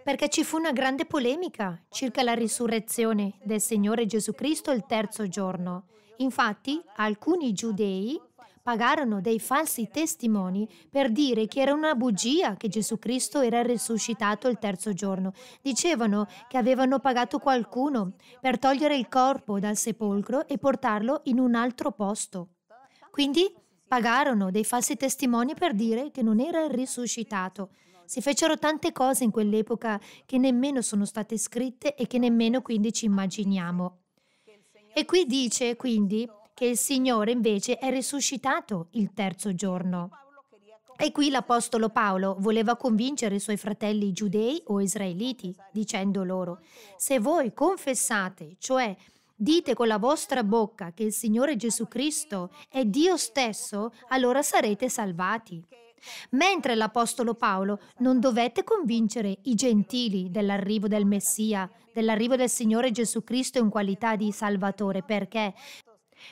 Perché ci fu una grande polemica circa la risurrezione del Signore Gesù Cristo il terzo giorno. Infatti, alcuni giudei pagarono dei falsi testimoni per dire che era una bugia che Gesù Cristo era risuscitato il terzo giorno. Dicevano che avevano pagato qualcuno per togliere il corpo dal sepolcro e portarlo in un altro posto. Quindi pagarono dei falsi testimoni per dire che non era risuscitato. Si fecero tante cose in quell'epoca che nemmeno sono state scritte e che nemmeno quindi ci immaginiamo. E qui dice quindi che il Signore invece è risuscitato il terzo giorno. E qui l'Apostolo Paolo voleva convincere i suoi fratelli giudei o israeliti, dicendo loro, se voi confessate, cioè dite con la vostra bocca che il Signore Gesù Cristo è Dio stesso, allora sarete salvati mentre l'Apostolo Paolo non dovette convincere i gentili dell'arrivo del Messia, dell'arrivo del Signore Gesù Cristo in qualità di Salvatore, perché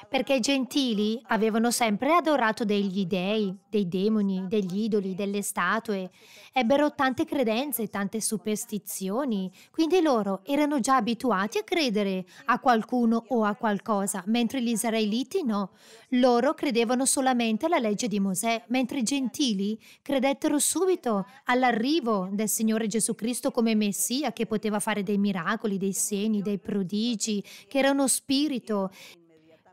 perché i gentili avevano sempre adorato degli dei, dei demoni, degli idoli, delle statue, ebbero tante credenze, tante superstizioni, quindi loro erano già abituati a credere a qualcuno o a qualcosa, mentre gli israeliti no. Loro credevano solamente alla legge di Mosè, mentre i gentili credettero subito all'arrivo del Signore Gesù Cristo come Messia che poteva fare dei miracoli, dei segni, dei prodigi, che era uno spirito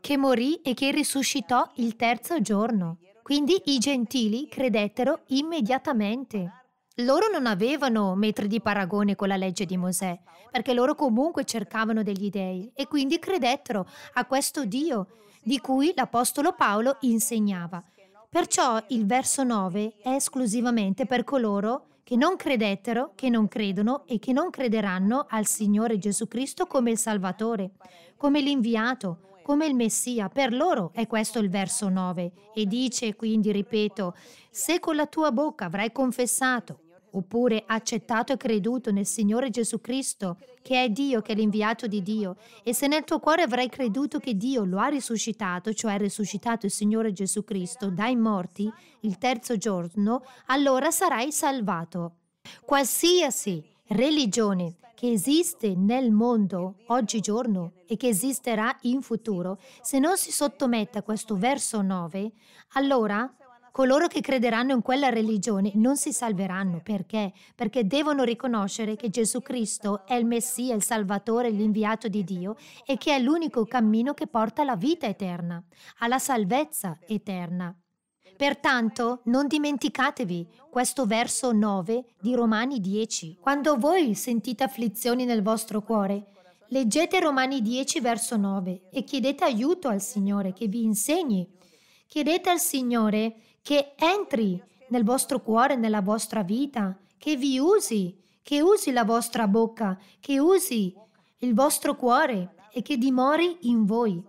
che morì e che risuscitò il terzo giorno. Quindi i gentili credettero immediatamente. Loro non avevano metri di paragone con la legge di Mosè, perché loro comunque cercavano degli dèi e quindi credettero a questo Dio di cui l'Apostolo Paolo insegnava. Perciò il verso 9 è esclusivamente per coloro che non credettero, che non credono e che non crederanno al Signore Gesù Cristo come il Salvatore, come l'inviato, come il Messia. Per loro è questo il verso 9 e dice quindi, ripeto, se con la tua bocca avrai confessato oppure accettato e creduto nel Signore Gesù Cristo, che è Dio, che è l'inviato di Dio, e se nel tuo cuore avrai creduto che Dio lo ha risuscitato, cioè risuscitato il Signore Gesù Cristo dai morti il terzo giorno, allora sarai salvato. Qualsiasi religione che esiste nel mondo oggigiorno e che esisterà in futuro, se non si sottomette a questo verso 9, allora coloro che crederanno in quella religione non si salveranno. Perché? Perché devono riconoscere che Gesù Cristo è il Messia, il Salvatore, l'inviato di Dio e che è l'unico cammino che porta alla vita eterna, alla salvezza eterna. Pertanto non dimenticatevi questo verso 9 di Romani 10. Quando voi sentite afflizioni nel vostro cuore, leggete Romani 10 verso 9 e chiedete aiuto al Signore che vi insegni. Chiedete al Signore che entri nel vostro cuore, nella vostra vita, che vi usi, che usi la vostra bocca, che usi il vostro cuore e che dimori in voi.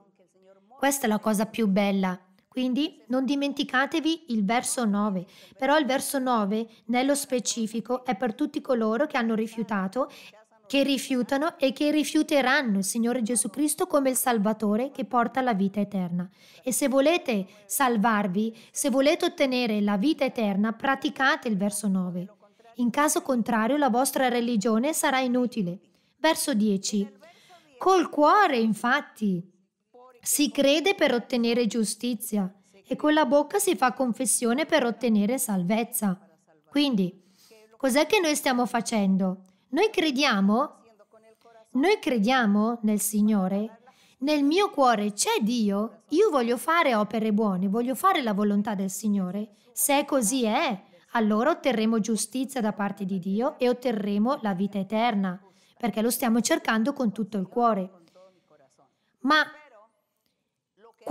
Questa è la cosa più bella quindi non dimenticatevi il verso 9, però il verso 9 nello specifico è per tutti coloro che hanno rifiutato, che rifiutano e che rifiuteranno il Signore Gesù Cristo come il Salvatore che porta la vita eterna. E se volete salvarvi, se volete ottenere la vita eterna, praticate il verso 9. In caso contrario la vostra religione sarà inutile. Verso 10. Col cuore, infatti, si crede per ottenere giustizia e con la bocca si fa confessione per ottenere salvezza. Quindi, cos'è che noi stiamo facendo? Noi crediamo? Noi crediamo nel Signore? Nel mio cuore c'è Dio? Io voglio fare opere buone, voglio fare la volontà del Signore. Se così è, allora otterremo giustizia da parte di Dio e otterremo la vita eterna, perché lo stiamo cercando con tutto il cuore. Ma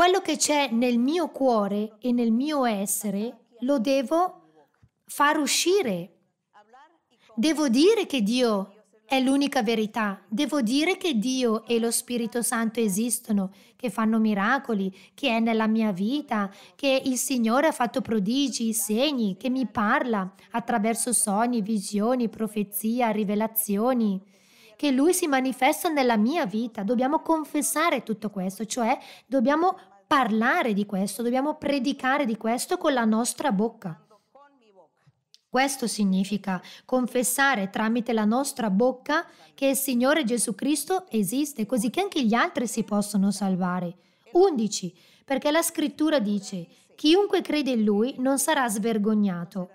quello che c'è nel mio cuore e nel mio essere lo devo far uscire. Devo dire che Dio è l'unica verità. Devo dire che Dio e lo Spirito Santo esistono, che fanno miracoli, che è nella mia vita, che il Signore ha fatto prodigi, segni, che mi parla attraverso sogni, visioni, profezia, rivelazioni, che Lui si manifesta nella mia vita. Dobbiamo confessare tutto questo, cioè dobbiamo parlare di questo, dobbiamo predicare di questo con la nostra bocca. Questo significa confessare tramite la nostra bocca che il Signore Gesù Cristo esiste, così che anche gli altri si possono salvare. 11. Perché la scrittura dice, chiunque crede in Lui non sarà svergognato.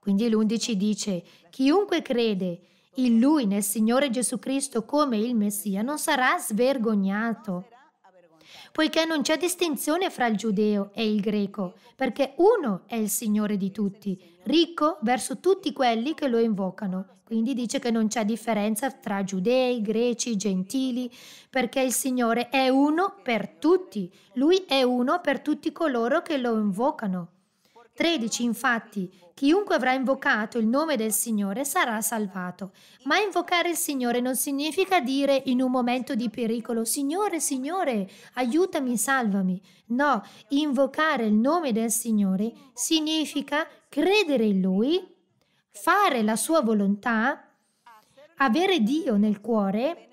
Quindi l'11 dice, chiunque crede in Lui, nel Signore Gesù Cristo come il Messia, non sarà svergognato poiché non c'è distinzione fra il giudeo e il greco, perché uno è il Signore di tutti, ricco verso tutti quelli che lo invocano. Quindi dice che non c'è differenza tra giudei, greci, gentili, perché il Signore è uno per tutti, lui è uno per tutti coloro che lo invocano. 13 infatti, chiunque avrà invocato il nome del Signore sarà salvato. Ma invocare il Signore non significa dire in un momento di pericolo, Signore, Signore, aiutami, salvami. No, invocare il nome del Signore significa credere in Lui, fare la sua volontà, avere Dio nel cuore,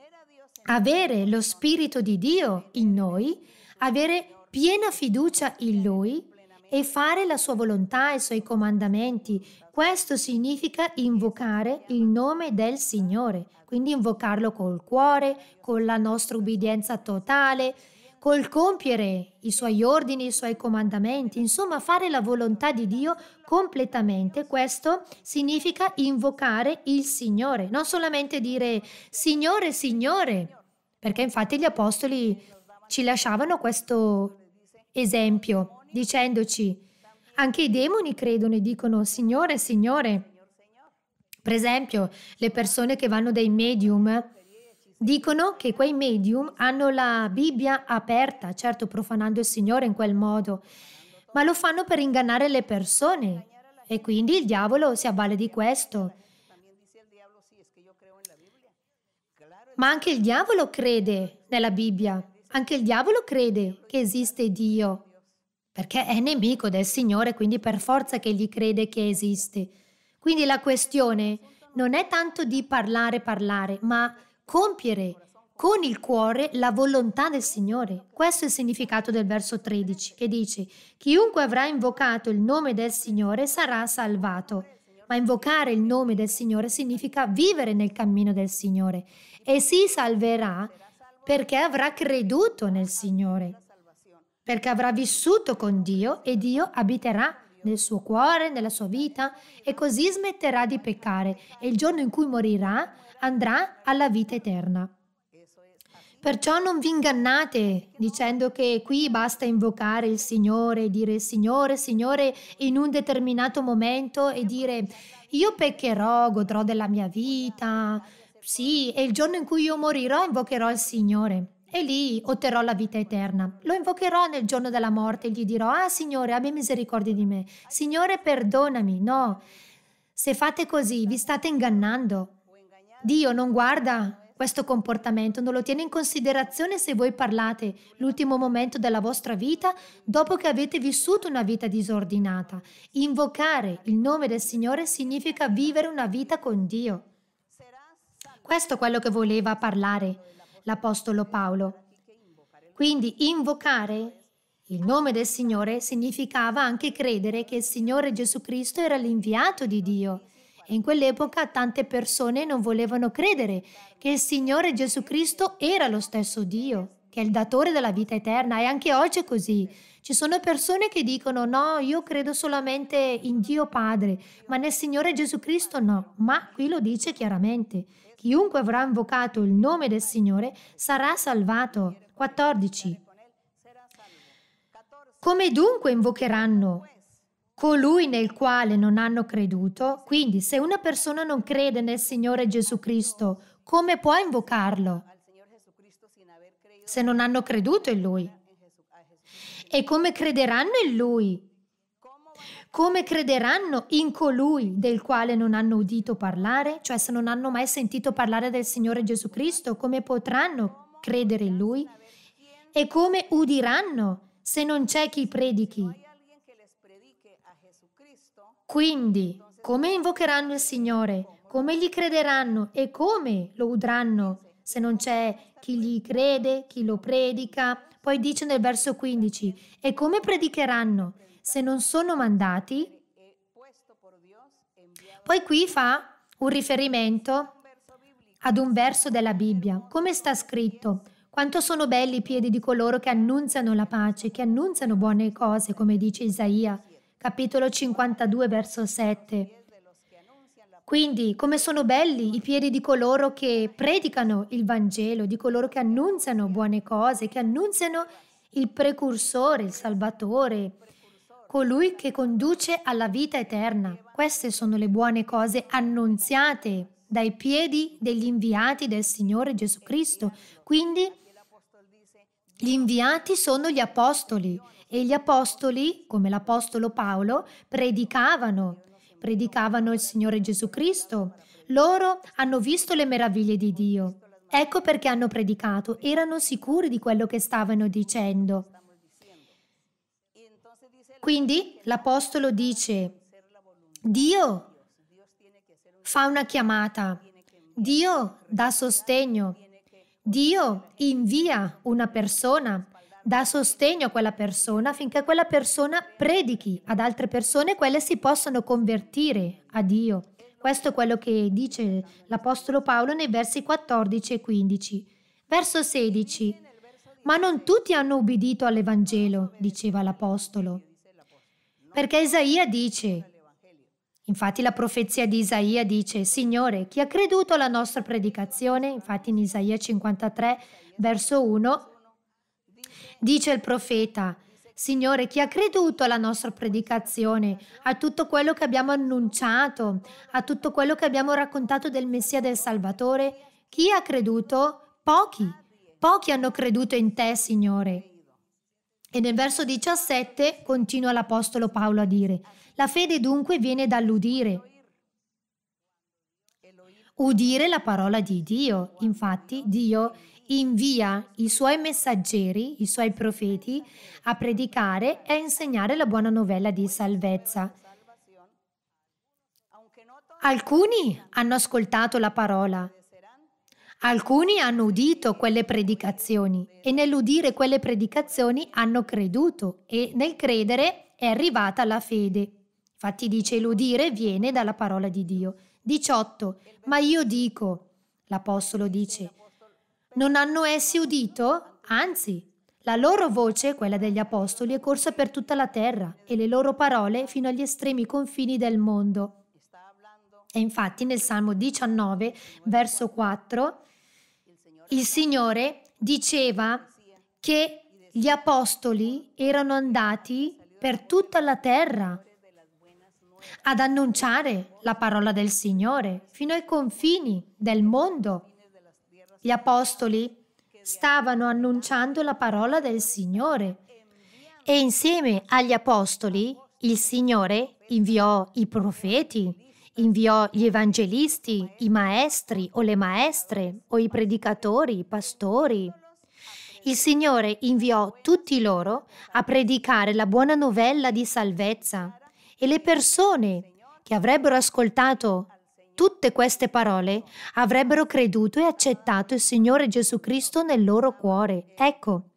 avere lo Spirito di Dio in noi, avere piena fiducia in Lui e fare la sua volontà e i suoi comandamenti. Questo significa invocare il nome del Signore, quindi invocarlo col cuore, con la nostra ubbidienza totale, col compiere i suoi ordini, i suoi comandamenti, insomma fare la volontà di Dio completamente. Questo significa invocare il Signore, non solamente dire Signore, Signore, perché infatti gli apostoli ci lasciavano questo esempio dicendoci, anche i demoni credono e dicono, Signore, Signore. Per esempio, le persone che vanno dai medium dicono che quei medium hanno la Bibbia aperta, certo profanando il Signore in quel modo, ma lo fanno per ingannare le persone e quindi il diavolo si avvale di questo. Ma anche il diavolo crede nella Bibbia, anche il diavolo crede che esiste Dio perché è nemico del Signore, quindi per forza che gli crede che esiste. Quindi la questione non è tanto di parlare, parlare, ma compiere con il cuore la volontà del Signore. Questo è il significato del verso 13 che dice, chiunque avrà invocato il nome del Signore sarà salvato. Ma invocare il nome del Signore significa vivere nel cammino del Signore e si salverà perché avrà creduto nel Signore perché avrà vissuto con Dio e Dio abiterà nel suo cuore, nella sua vita e così smetterà di peccare e il giorno in cui morirà andrà alla vita eterna. Perciò non vi ingannate dicendo che qui basta invocare il Signore e dire Signore, Signore in un determinato momento e dire io peccherò, godrò della mia vita, sì, e il giorno in cui io morirò invocherò il Signore e lì otterrò la vita eterna. Lo invocherò nel giorno della morte e gli dirò, ah Signore, abbi misericordia di me, Signore, perdonami. No, se fate così vi state ingannando. Dio non guarda questo comportamento, non lo tiene in considerazione se voi parlate l'ultimo momento della vostra vita dopo che avete vissuto una vita disordinata. Invocare il nome del Signore significa vivere una vita con Dio. Questo è quello che voleva parlare l'Apostolo Paolo. Quindi invocare il nome del Signore significava anche credere che il Signore Gesù Cristo era l'inviato di Dio. E in quell'epoca tante persone non volevano credere che il Signore Gesù Cristo era lo stesso Dio, che è il datore della vita eterna. E anche oggi è così. Ci sono persone che dicono no, io credo solamente in Dio Padre, ma nel Signore Gesù Cristo no. Ma qui lo dice chiaramente. Chiunque avrà invocato il nome del Signore sarà salvato. 14. Come dunque invocheranno colui nel quale non hanno creduto? Quindi se una persona non crede nel Signore Gesù Cristo, come può invocarlo? Se non hanno creduto in Lui. E come crederanno in Lui come crederanno in colui del quale non hanno udito parlare? Cioè se non hanno mai sentito parlare del Signore Gesù Cristo, come potranno credere in Lui? E come udiranno se non c'è chi predichi? Quindi, come invocheranno il Signore? Come gli crederanno? E come lo udranno se non c'è chi gli crede, chi lo predica? Poi dice nel verso 15, e come predicheranno? se non sono mandati. Poi qui fa un riferimento ad un verso della Bibbia. Come sta scritto? Quanto sono belli i piedi di coloro che annunziano la pace, che annunziano buone cose, come dice Isaia, capitolo 52, verso 7. Quindi, come sono belli i piedi di coloro che predicano il Vangelo, di coloro che annunziano buone cose, che annunziano il precursore, il Salvatore, colui che conduce alla vita eterna. Queste sono le buone cose annunziate dai piedi degli inviati del Signore Gesù Cristo. Quindi gli inviati sono gli apostoli e gli apostoli, come l'apostolo Paolo, predicavano, predicavano il Signore Gesù Cristo. Loro hanno visto le meraviglie di Dio. Ecco perché hanno predicato, erano sicuri di quello che stavano dicendo. Quindi l'Apostolo dice, Dio fa una chiamata, Dio dà sostegno, Dio invia una persona, dà sostegno a quella persona finché quella persona predichi ad altre persone quelle si possano convertire a Dio. Questo è quello che dice l'Apostolo Paolo nei versi 14 e 15. Verso 16. Ma non tutti hanno ubbidito all'Evangelo, diceva l'Apostolo. Perché Isaia dice, infatti la profezia di Isaia dice, Signore, chi ha creduto alla nostra predicazione, infatti in Isaia 53, verso 1, dice il profeta, Signore, chi ha creduto alla nostra predicazione, a tutto quello che abbiamo annunciato, a tutto quello che abbiamo raccontato del Messia del Salvatore? Chi ha creduto? Pochi. Pochi hanno creduto in te, Signore. E nel verso 17 continua l'Apostolo Paolo a dire, la fede dunque viene dall'udire. Udire la parola di Dio. Infatti Dio invia i suoi messaggeri, i suoi profeti, a predicare e a insegnare la buona novella di salvezza. Alcuni hanno ascoltato la parola, Alcuni hanno udito quelle predicazioni e nell'udire quelle predicazioni hanno creduto e nel credere è arrivata la fede. Infatti dice l'udire viene dalla parola di Dio. 18. Ma io dico, l'Apostolo dice, non hanno essi udito? Anzi, la loro voce, quella degli Apostoli, è corsa per tutta la terra e le loro parole fino agli estremi confini del mondo. E infatti nel Salmo 19, verso 4, il Signore diceva che gli apostoli erano andati per tutta la terra ad annunciare la parola del Signore fino ai confini del mondo. Gli apostoli stavano annunciando la parola del Signore e insieme agli apostoli il Signore inviò i profeti Inviò gli evangelisti, i maestri o le maestre, o i predicatori, i pastori. Il Signore inviò tutti loro a predicare la buona novella di salvezza e le persone che avrebbero ascoltato tutte queste parole avrebbero creduto e accettato il Signore Gesù Cristo nel loro cuore. Ecco,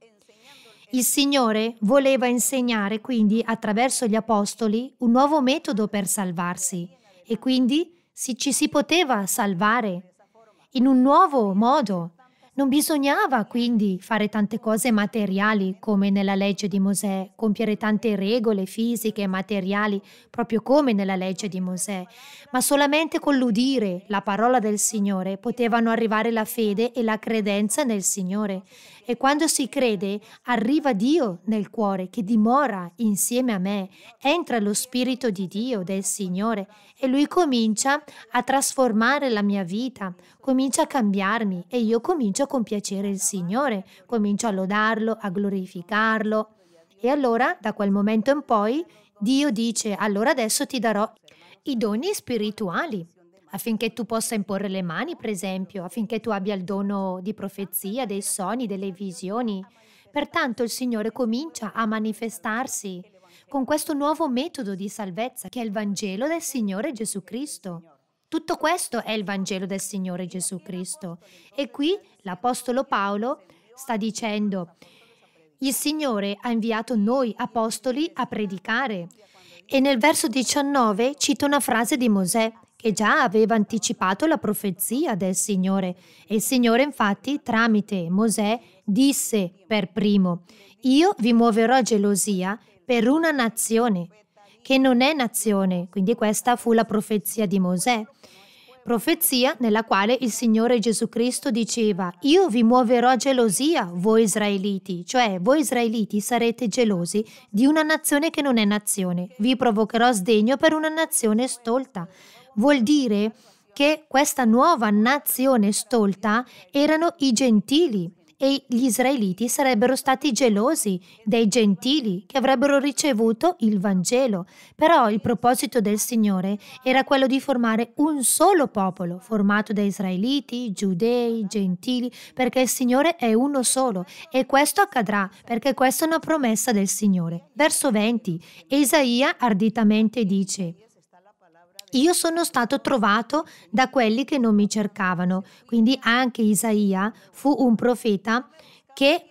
il Signore voleva insegnare quindi attraverso gli Apostoli un nuovo metodo per salvarsi e quindi si, ci si poteva salvare in un nuovo modo. Non bisognava quindi fare tante cose materiali come nella legge di Mosè, compiere tante regole fisiche e materiali proprio come nella legge di Mosè, ma solamente con l'udire la parola del Signore potevano arrivare la fede e la credenza nel Signore. E quando si crede, arriva Dio nel cuore che dimora insieme a me, entra lo Spirito di Dio, del Signore, e Lui comincia a trasformare la mia vita, comincia a cambiarmi e io comincio a compiacere il Signore, comincio a lodarlo, a glorificarlo. E allora, da quel momento in poi, Dio dice, allora adesso ti darò i doni spirituali affinché tu possa imporre le mani, per esempio, affinché tu abbia il dono di profezia, dei sogni, delle visioni. Pertanto il Signore comincia a manifestarsi con questo nuovo metodo di salvezza che è il Vangelo del Signore Gesù Cristo. Tutto questo è il Vangelo del Signore Gesù Cristo. E qui l'Apostolo Paolo sta dicendo, il Signore ha inviato noi apostoli a predicare. E nel verso 19 cita una frase di Mosè che già aveva anticipato la profezia del Signore. E il Signore infatti tramite Mosè disse per primo, io vi muoverò a gelosia per una nazione che non è nazione. Quindi questa fu la profezia di Mosè. Profezia nella quale il Signore Gesù Cristo diceva, io vi muoverò a gelosia, voi israeliti, cioè voi israeliti sarete gelosi di una nazione che non è nazione, vi provocherò sdegno per una nazione stolta. Vuol dire che questa nuova nazione stolta erano i gentili e gli israeliti sarebbero stati gelosi dei gentili che avrebbero ricevuto il Vangelo. Però il proposito del Signore era quello di formare un solo popolo, formato da israeliti, giudei, gentili, perché il Signore è uno solo e questo accadrà perché questa è una promessa del Signore. Verso 20, Esaia arditamente dice, io sono stato trovato da quelli che non mi cercavano. Quindi anche Isaia fu un profeta che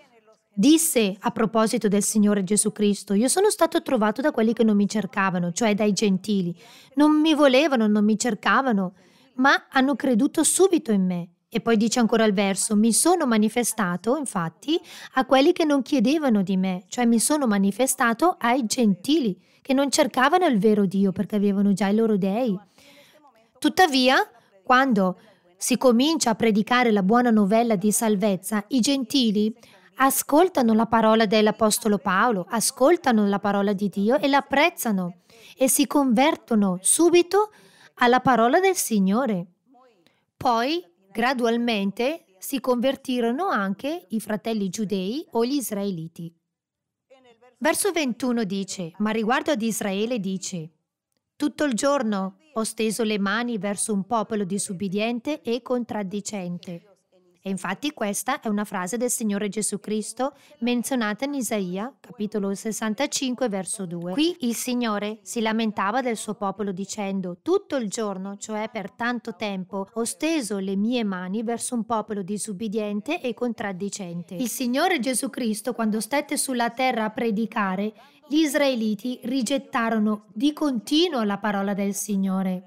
disse a proposito del Signore Gesù Cristo, io sono stato trovato da quelli che non mi cercavano, cioè dai gentili. Non mi volevano, non mi cercavano, ma hanno creduto subito in me. E poi dice ancora il verso, mi sono manifestato infatti a quelli che non chiedevano di me, cioè mi sono manifestato ai gentili che non cercavano il vero Dio perché avevano già i loro dei. Tuttavia, quando si comincia a predicare la buona novella di salvezza, i gentili ascoltano la parola dell'Apostolo Paolo, ascoltano la parola di Dio e l'apprezzano e si convertono subito alla parola del Signore. Poi, gradualmente, si convertirono anche i fratelli giudei o gli israeliti. Verso 21 dice, ma riguardo ad Israele dice, tutto il giorno ho steso le mani verso un popolo disubbidiente e contraddicente. E infatti questa è una frase del Signore Gesù Cristo menzionata in Isaia, capitolo 65, verso 2. Qui il Signore si lamentava del suo popolo dicendo, tutto il giorno, cioè per tanto tempo, ho steso le mie mani verso un popolo disubbidiente e contraddicente. Il Signore Gesù Cristo, quando stette sulla terra a predicare, gli israeliti rigettarono di continuo la parola del Signore.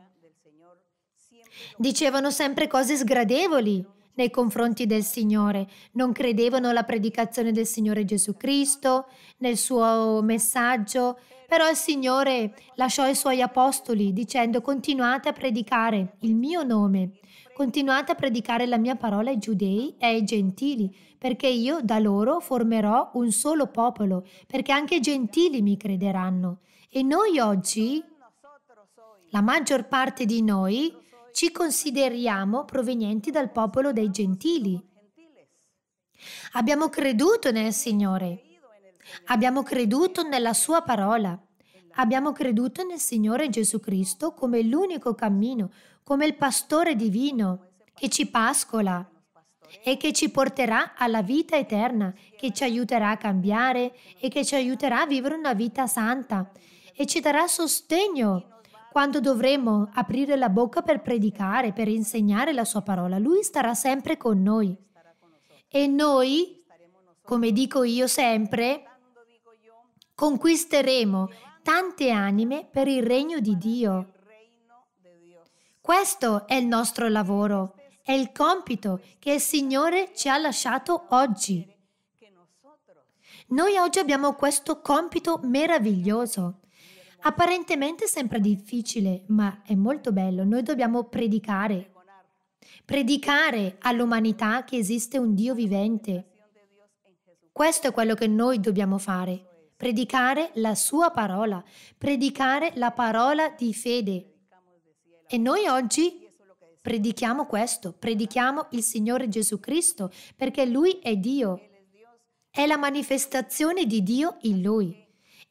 Dicevano sempre cose sgradevoli nei confronti del Signore, non credevano alla predicazione del Signore Gesù Cristo, nel suo messaggio, però il Signore lasciò i suoi apostoli dicendo continuate a predicare il mio nome, continuate a predicare la mia parola ai giudei e ai gentili, perché io da loro formerò un solo popolo, perché anche i gentili mi crederanno. E noi oggi, la maggior parte di noi, ci consideriamo provenienti dal popolo dei gentili. Abbiamo creduto nel Signore. Abbiamo creduto nella Sua parola. Abbiamo creduto nel Signore Gesù Cristo come l'unico cammino, come il pastore divino che ci pascola e che ci porterà alla vita eterna, che ci aiuterà a cambiare e che ci aiuterà a vivere una vita santa e ci darà sostegno quando dovremo aprire la bocca per predicare, per insegnare la sua parola, lui starà sempre con noi. E noi, come dico io sempre, conquisteremo tante anime per il regno di Dio. Questo è il nostro lavoro, è il compito che il Signore ci ha lasciato oggi. Noi oggi abbiamo questo compito meraviglioso. Apparentemente sempre difficile, ma è molto bello. Noi dobbiamo predicare. Predicare all'umanità che esiste un Dio vivente. Questo è quello che noi dobbiamo fare. Predicare la sua parola, predicare la parola di fede. E noi oggi predichiamo questo, predichiamo il Signore Gesù Cristo, perché Lui è Dio. È la manifestazione di Dio in Lui.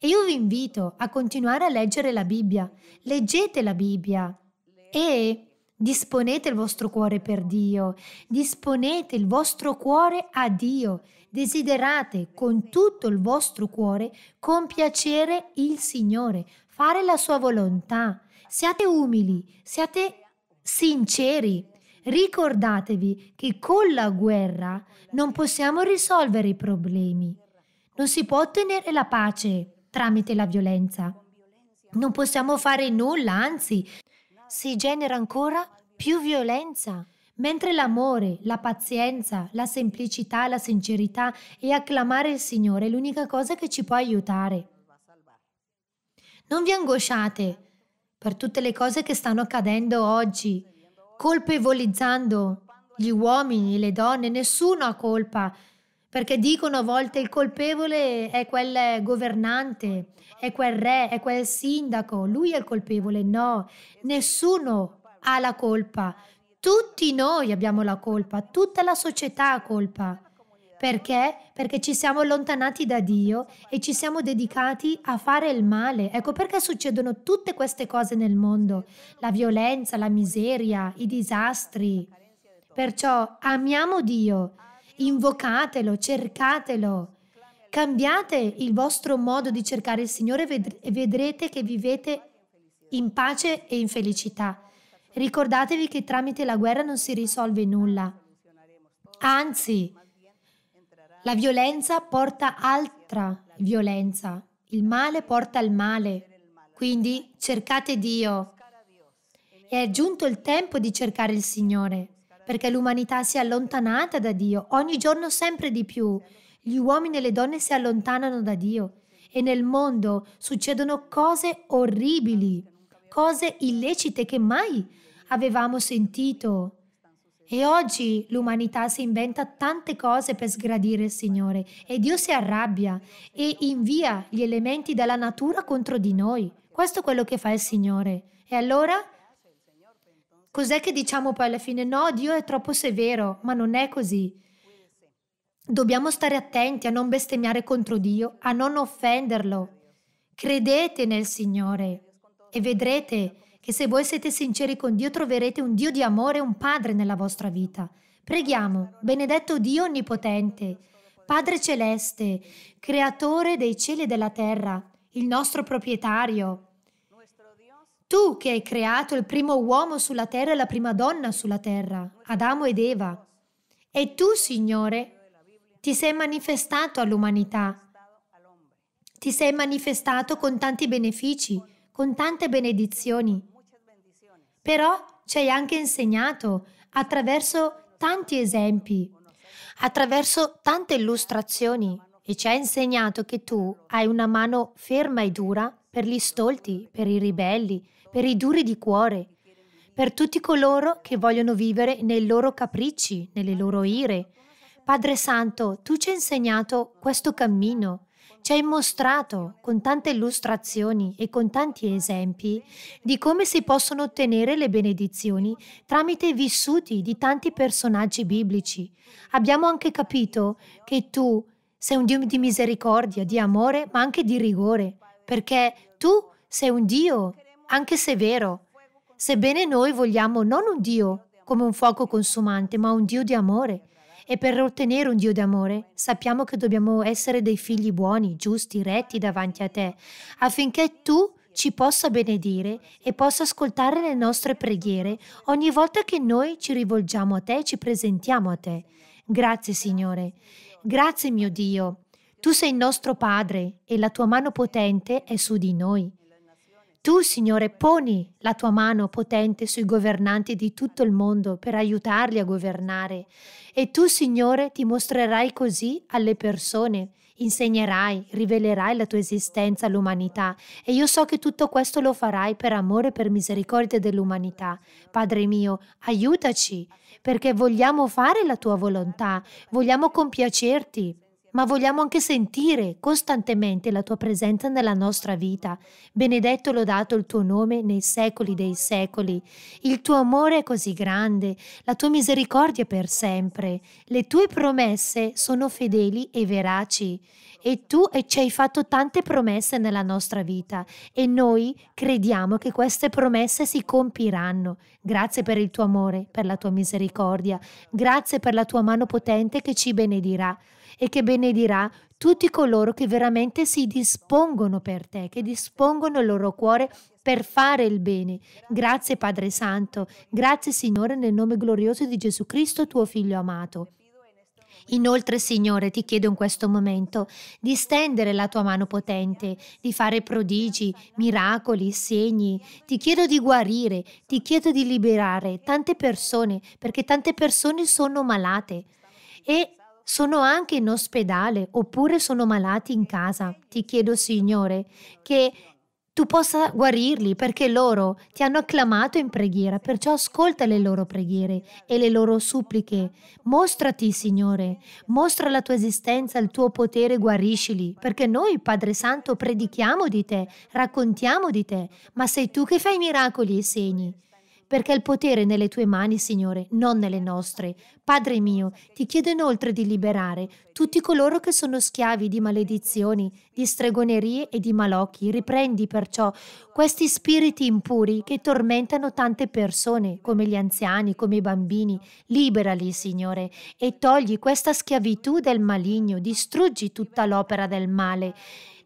E io vi invito a continuare a leggere la Bibbia. Leggete la Bibbia e disponete il vostro cuore per Dio, disponete il vostro cuore a Dio, desiderate con tutto il vostro cuore compiacere il Signore, fare la sua volontà. Siate umili, siate sinceri. Ricordatevi che con la guerra non possiamo risolvere i problemi. Non si può ottenere la pace tramite la violenza. Non possiamo fare nulla, anzi, si genera ancora più violenza. Mentre l'amore, la pazienza, la semplicità, la sincerità e acclamare il Signore è l'unica cosa che ci può aiutare. Non vi angosciate per tutte le cose che stanno accadendo oggi, colpevolizzando gli uomini, le donne, nessuno ha colpa perché dicono a volte il colpevole è quel governante, è quel re, è quel sindaco, lui è il colpevole. No, nessuno ha la colpa. Tutti noi abbiamo la colpa, tutta la società ha colpa. Perché? Perché ci siamo allontanati da Dio e ci siamo dedicati a fare il male. Ecco perché succedono tutte queste cose nel mondo, la violenza, la miseria, i disastri. Perciò amiamo Dio, invocatelo, cercatelo. Cambiate il vostro modo di cercare il Signore e vedrete che vivete in pace e in felicità. Ricordatevi che tramite la guerra non si risolve nulla. Anzi, la violenza porta altra violenza. Il male porta al male. Quindi cercate Dio. È giunto il tempo di cercare il Signore perché l'umanità si è allontanata da Dio, ogni giorno sempre di più. Gli uomini e le donne si allontanano da Dio e nel mondo succedono cose orribili, cose illecite che mai avevamo sentito. E oggi l'umanità si inventa tante cose per sgradire il Signore e Dio si arrabbia e invia gli elementi della natura contro di noi. Questo è quello che fa il Signore. E allora Cos'è che diciamo poi alla fine? No, Dio è troppo severo, ma non è così. Dobbiamo stare attenti a non bestemmiare contro Dio, a non offenderlo. Credete nel Signore e vedrete che se voi siete sinceri con Dio troverete un Dio di amore, e un Padre nella vostra vita. Preghiamo, benedetto Dio Onnipotente, Padre Celeste, Creatore dei cieli e della terra, il nostro proprietario, tu che hai creato il primo uomo sulla terra e la prima donna sulla terra, Adamo ed Eva. E tu, Signore, ti sei manifestato all'umanità. Ti sei manifestato con tanti benefici, con tante benedizioni. Però ci hai anche insegnato attraverso tanti esempi, attraverso tante illustrazioni e ci hai insegnato che tu hai una mano ferma e dura per gli stolti, per i ribelli, per i duri di cuore, per tutti coloro che vogliono vivere nei loro capricci, nelle loro ire. Padre Santo, tu ci hai insegnato questo cammino, ci hai mostrato con tante illustrazioni e con tanti esempi di come si possono ottenere le benedizioni tramite i vissuti di tanti personaggi biblici. Abbiamo anche capito che tu sei un Dio di misericordia, di amore, ma anche di rigore, perché tu sei un Dio anche se è vero, sebbene noi vogliamo non un Dio come un fuoco consumante, ma un Dio di amore. E per ottenere un Dio d'amore sappiamo che dobbiamo essere dei figli buoni, giusti, retti davanti a te, affinché tu ci possa benedire e possa ascoltare le nostre preghiere ogni volta che noi ci rivolgiamo a te e ci presentiamo a te. Grazie Signore. Grazie mio Dio. Tu sei il nostro Padre e la tua mano potente è su di noi. Tu, Signore, poni la tua mano potente sui governanti di tutto il mondo per aiutarli a governare. E tu, Signore, ti mostrerai così alle persone, insegnerai, rivelerai la tua esistenza all'umanità. E io so che tutto questo lo farai per amore e per misericordia dell'umanità. Padre mio, aiutaci, perché vogliamo fare la tua volontà, vogliamo compiacerti ma vogliamo anche sentire costantemente la tua presenza nella nostra vita. Benedetto e lodato il tuo nome nei secoli dei secoli. Il tuo amore è così grande, la tua misericordia per sempre. Le tue promesse sono fedeli e veraci. E tu e ci hai fatto tante promesse nella nostra vita e noi crediamo che queste promesse si compiranno. Grazie per il tuo amore, per la tua misericordia, grazie per la tua mano potente che ci benedirà e che benedirà tutti coloro che veramente si dispongono per te, che dispongono il loro cuore per fare il bene. Grazie Padre Santo, grazie Signore nel nome glorioso di Gesù Cristo, tuo Figlio amato. Inoltre, Signore, ti chiedo in questo momento di stendere la tua mano potente, di fare prodigi, miracoli, segni. Ti chiedo di guarire, ti chiedo di liberare tante persone, perché tante persone sono malate. E sono anche in ospedale oppure sono malati in casa. Ti chiedo, Signore, che tu possa guarirli perché loro ti hanno acclamato in preghiera, perciò ascolta le loro preghiere e le loro suppliche. Mostrati, Signore, mostra la tua esistenza, il tuo potere, guariscili, perché noi, Padre Santo, predichiamo di te, raccontiamo di te, ma sei tu che fai miracoli e segni perché il potere è nelle tue mani, Signore, non nelle nostre. Padre mio, ti chiedo inoltre di liberare tutti coloro che sono schiavi di maledizioni, di stregonerie e di malocchi. Riprendi perciò questi spiriti impuri che tormentano tante persone, come gli anziani, come i bambini. Liberali, Signore, e togli questa schiavitù del maligno, distruggi tutta l'opera del male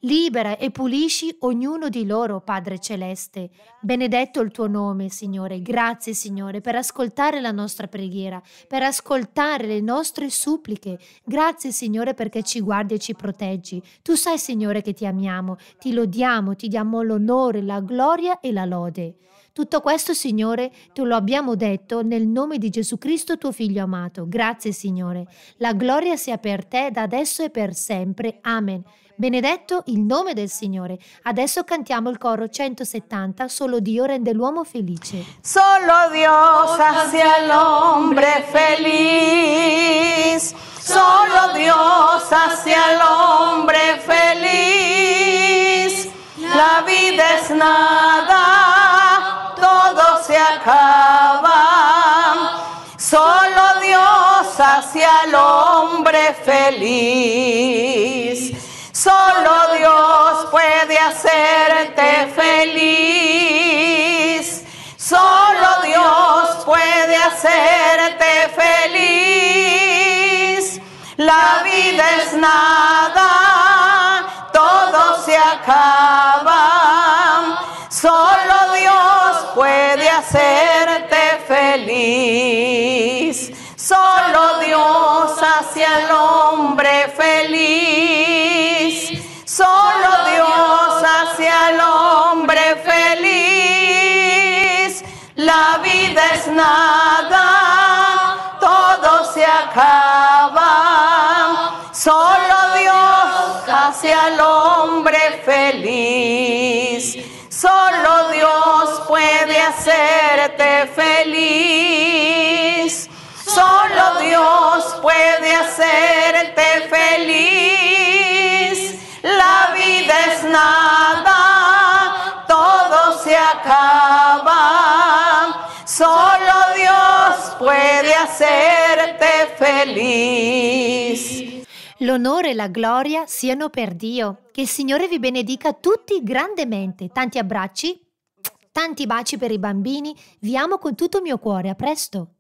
Libera e pulisci ognuno di loro, Padre Celeste. Benedetto il tuo nome, Signore. Grazie, Signore, per ascoltare la nostra preghiera, per ascoltare le nostre suppliche. Grazie, Signore, perché ci guardi e ci proteggi. Tu sai, Signore, che ti amiamo, ti lodiamo, ti diamo l'onore, la gloria e la lode. Tutto questo, Signore, te lo abbiamo detto nel nome di Gesù Cristo, tuo Figlio amato. Grazie, Signore. La gloria sia per te da adesso e per sempre. Amen. Benedetto il nombre del Signore. Adesso cantiamo el coro 170, Solo Dio rende l'uomo felice. Solo Dios hace al hombre feliz. Solo Dios hace al hombre feliz. La vida es nada, todo se acaba. Solo Dios hace al hombre feliz. Solo Dios puede hacerte feliz. Solo Dios puede hacerte feliz. La vida es nada, todo se acaba. Solo Dios puede hacerte feliz. Solo Dios hace al hombre feliz. Solo Dios puede hacerte feliz. Solo Dios puede hacerte feliz. La vida es nada, todo se acaba. Solo Dios puede hacerte feliz. L'onore e la gloria siano per Dio. Che il Signore vi benedica tutti grandemente. Tanti abbracci, tanti baci per i bambini. Vi amo con tutto il mio cuore. A presto.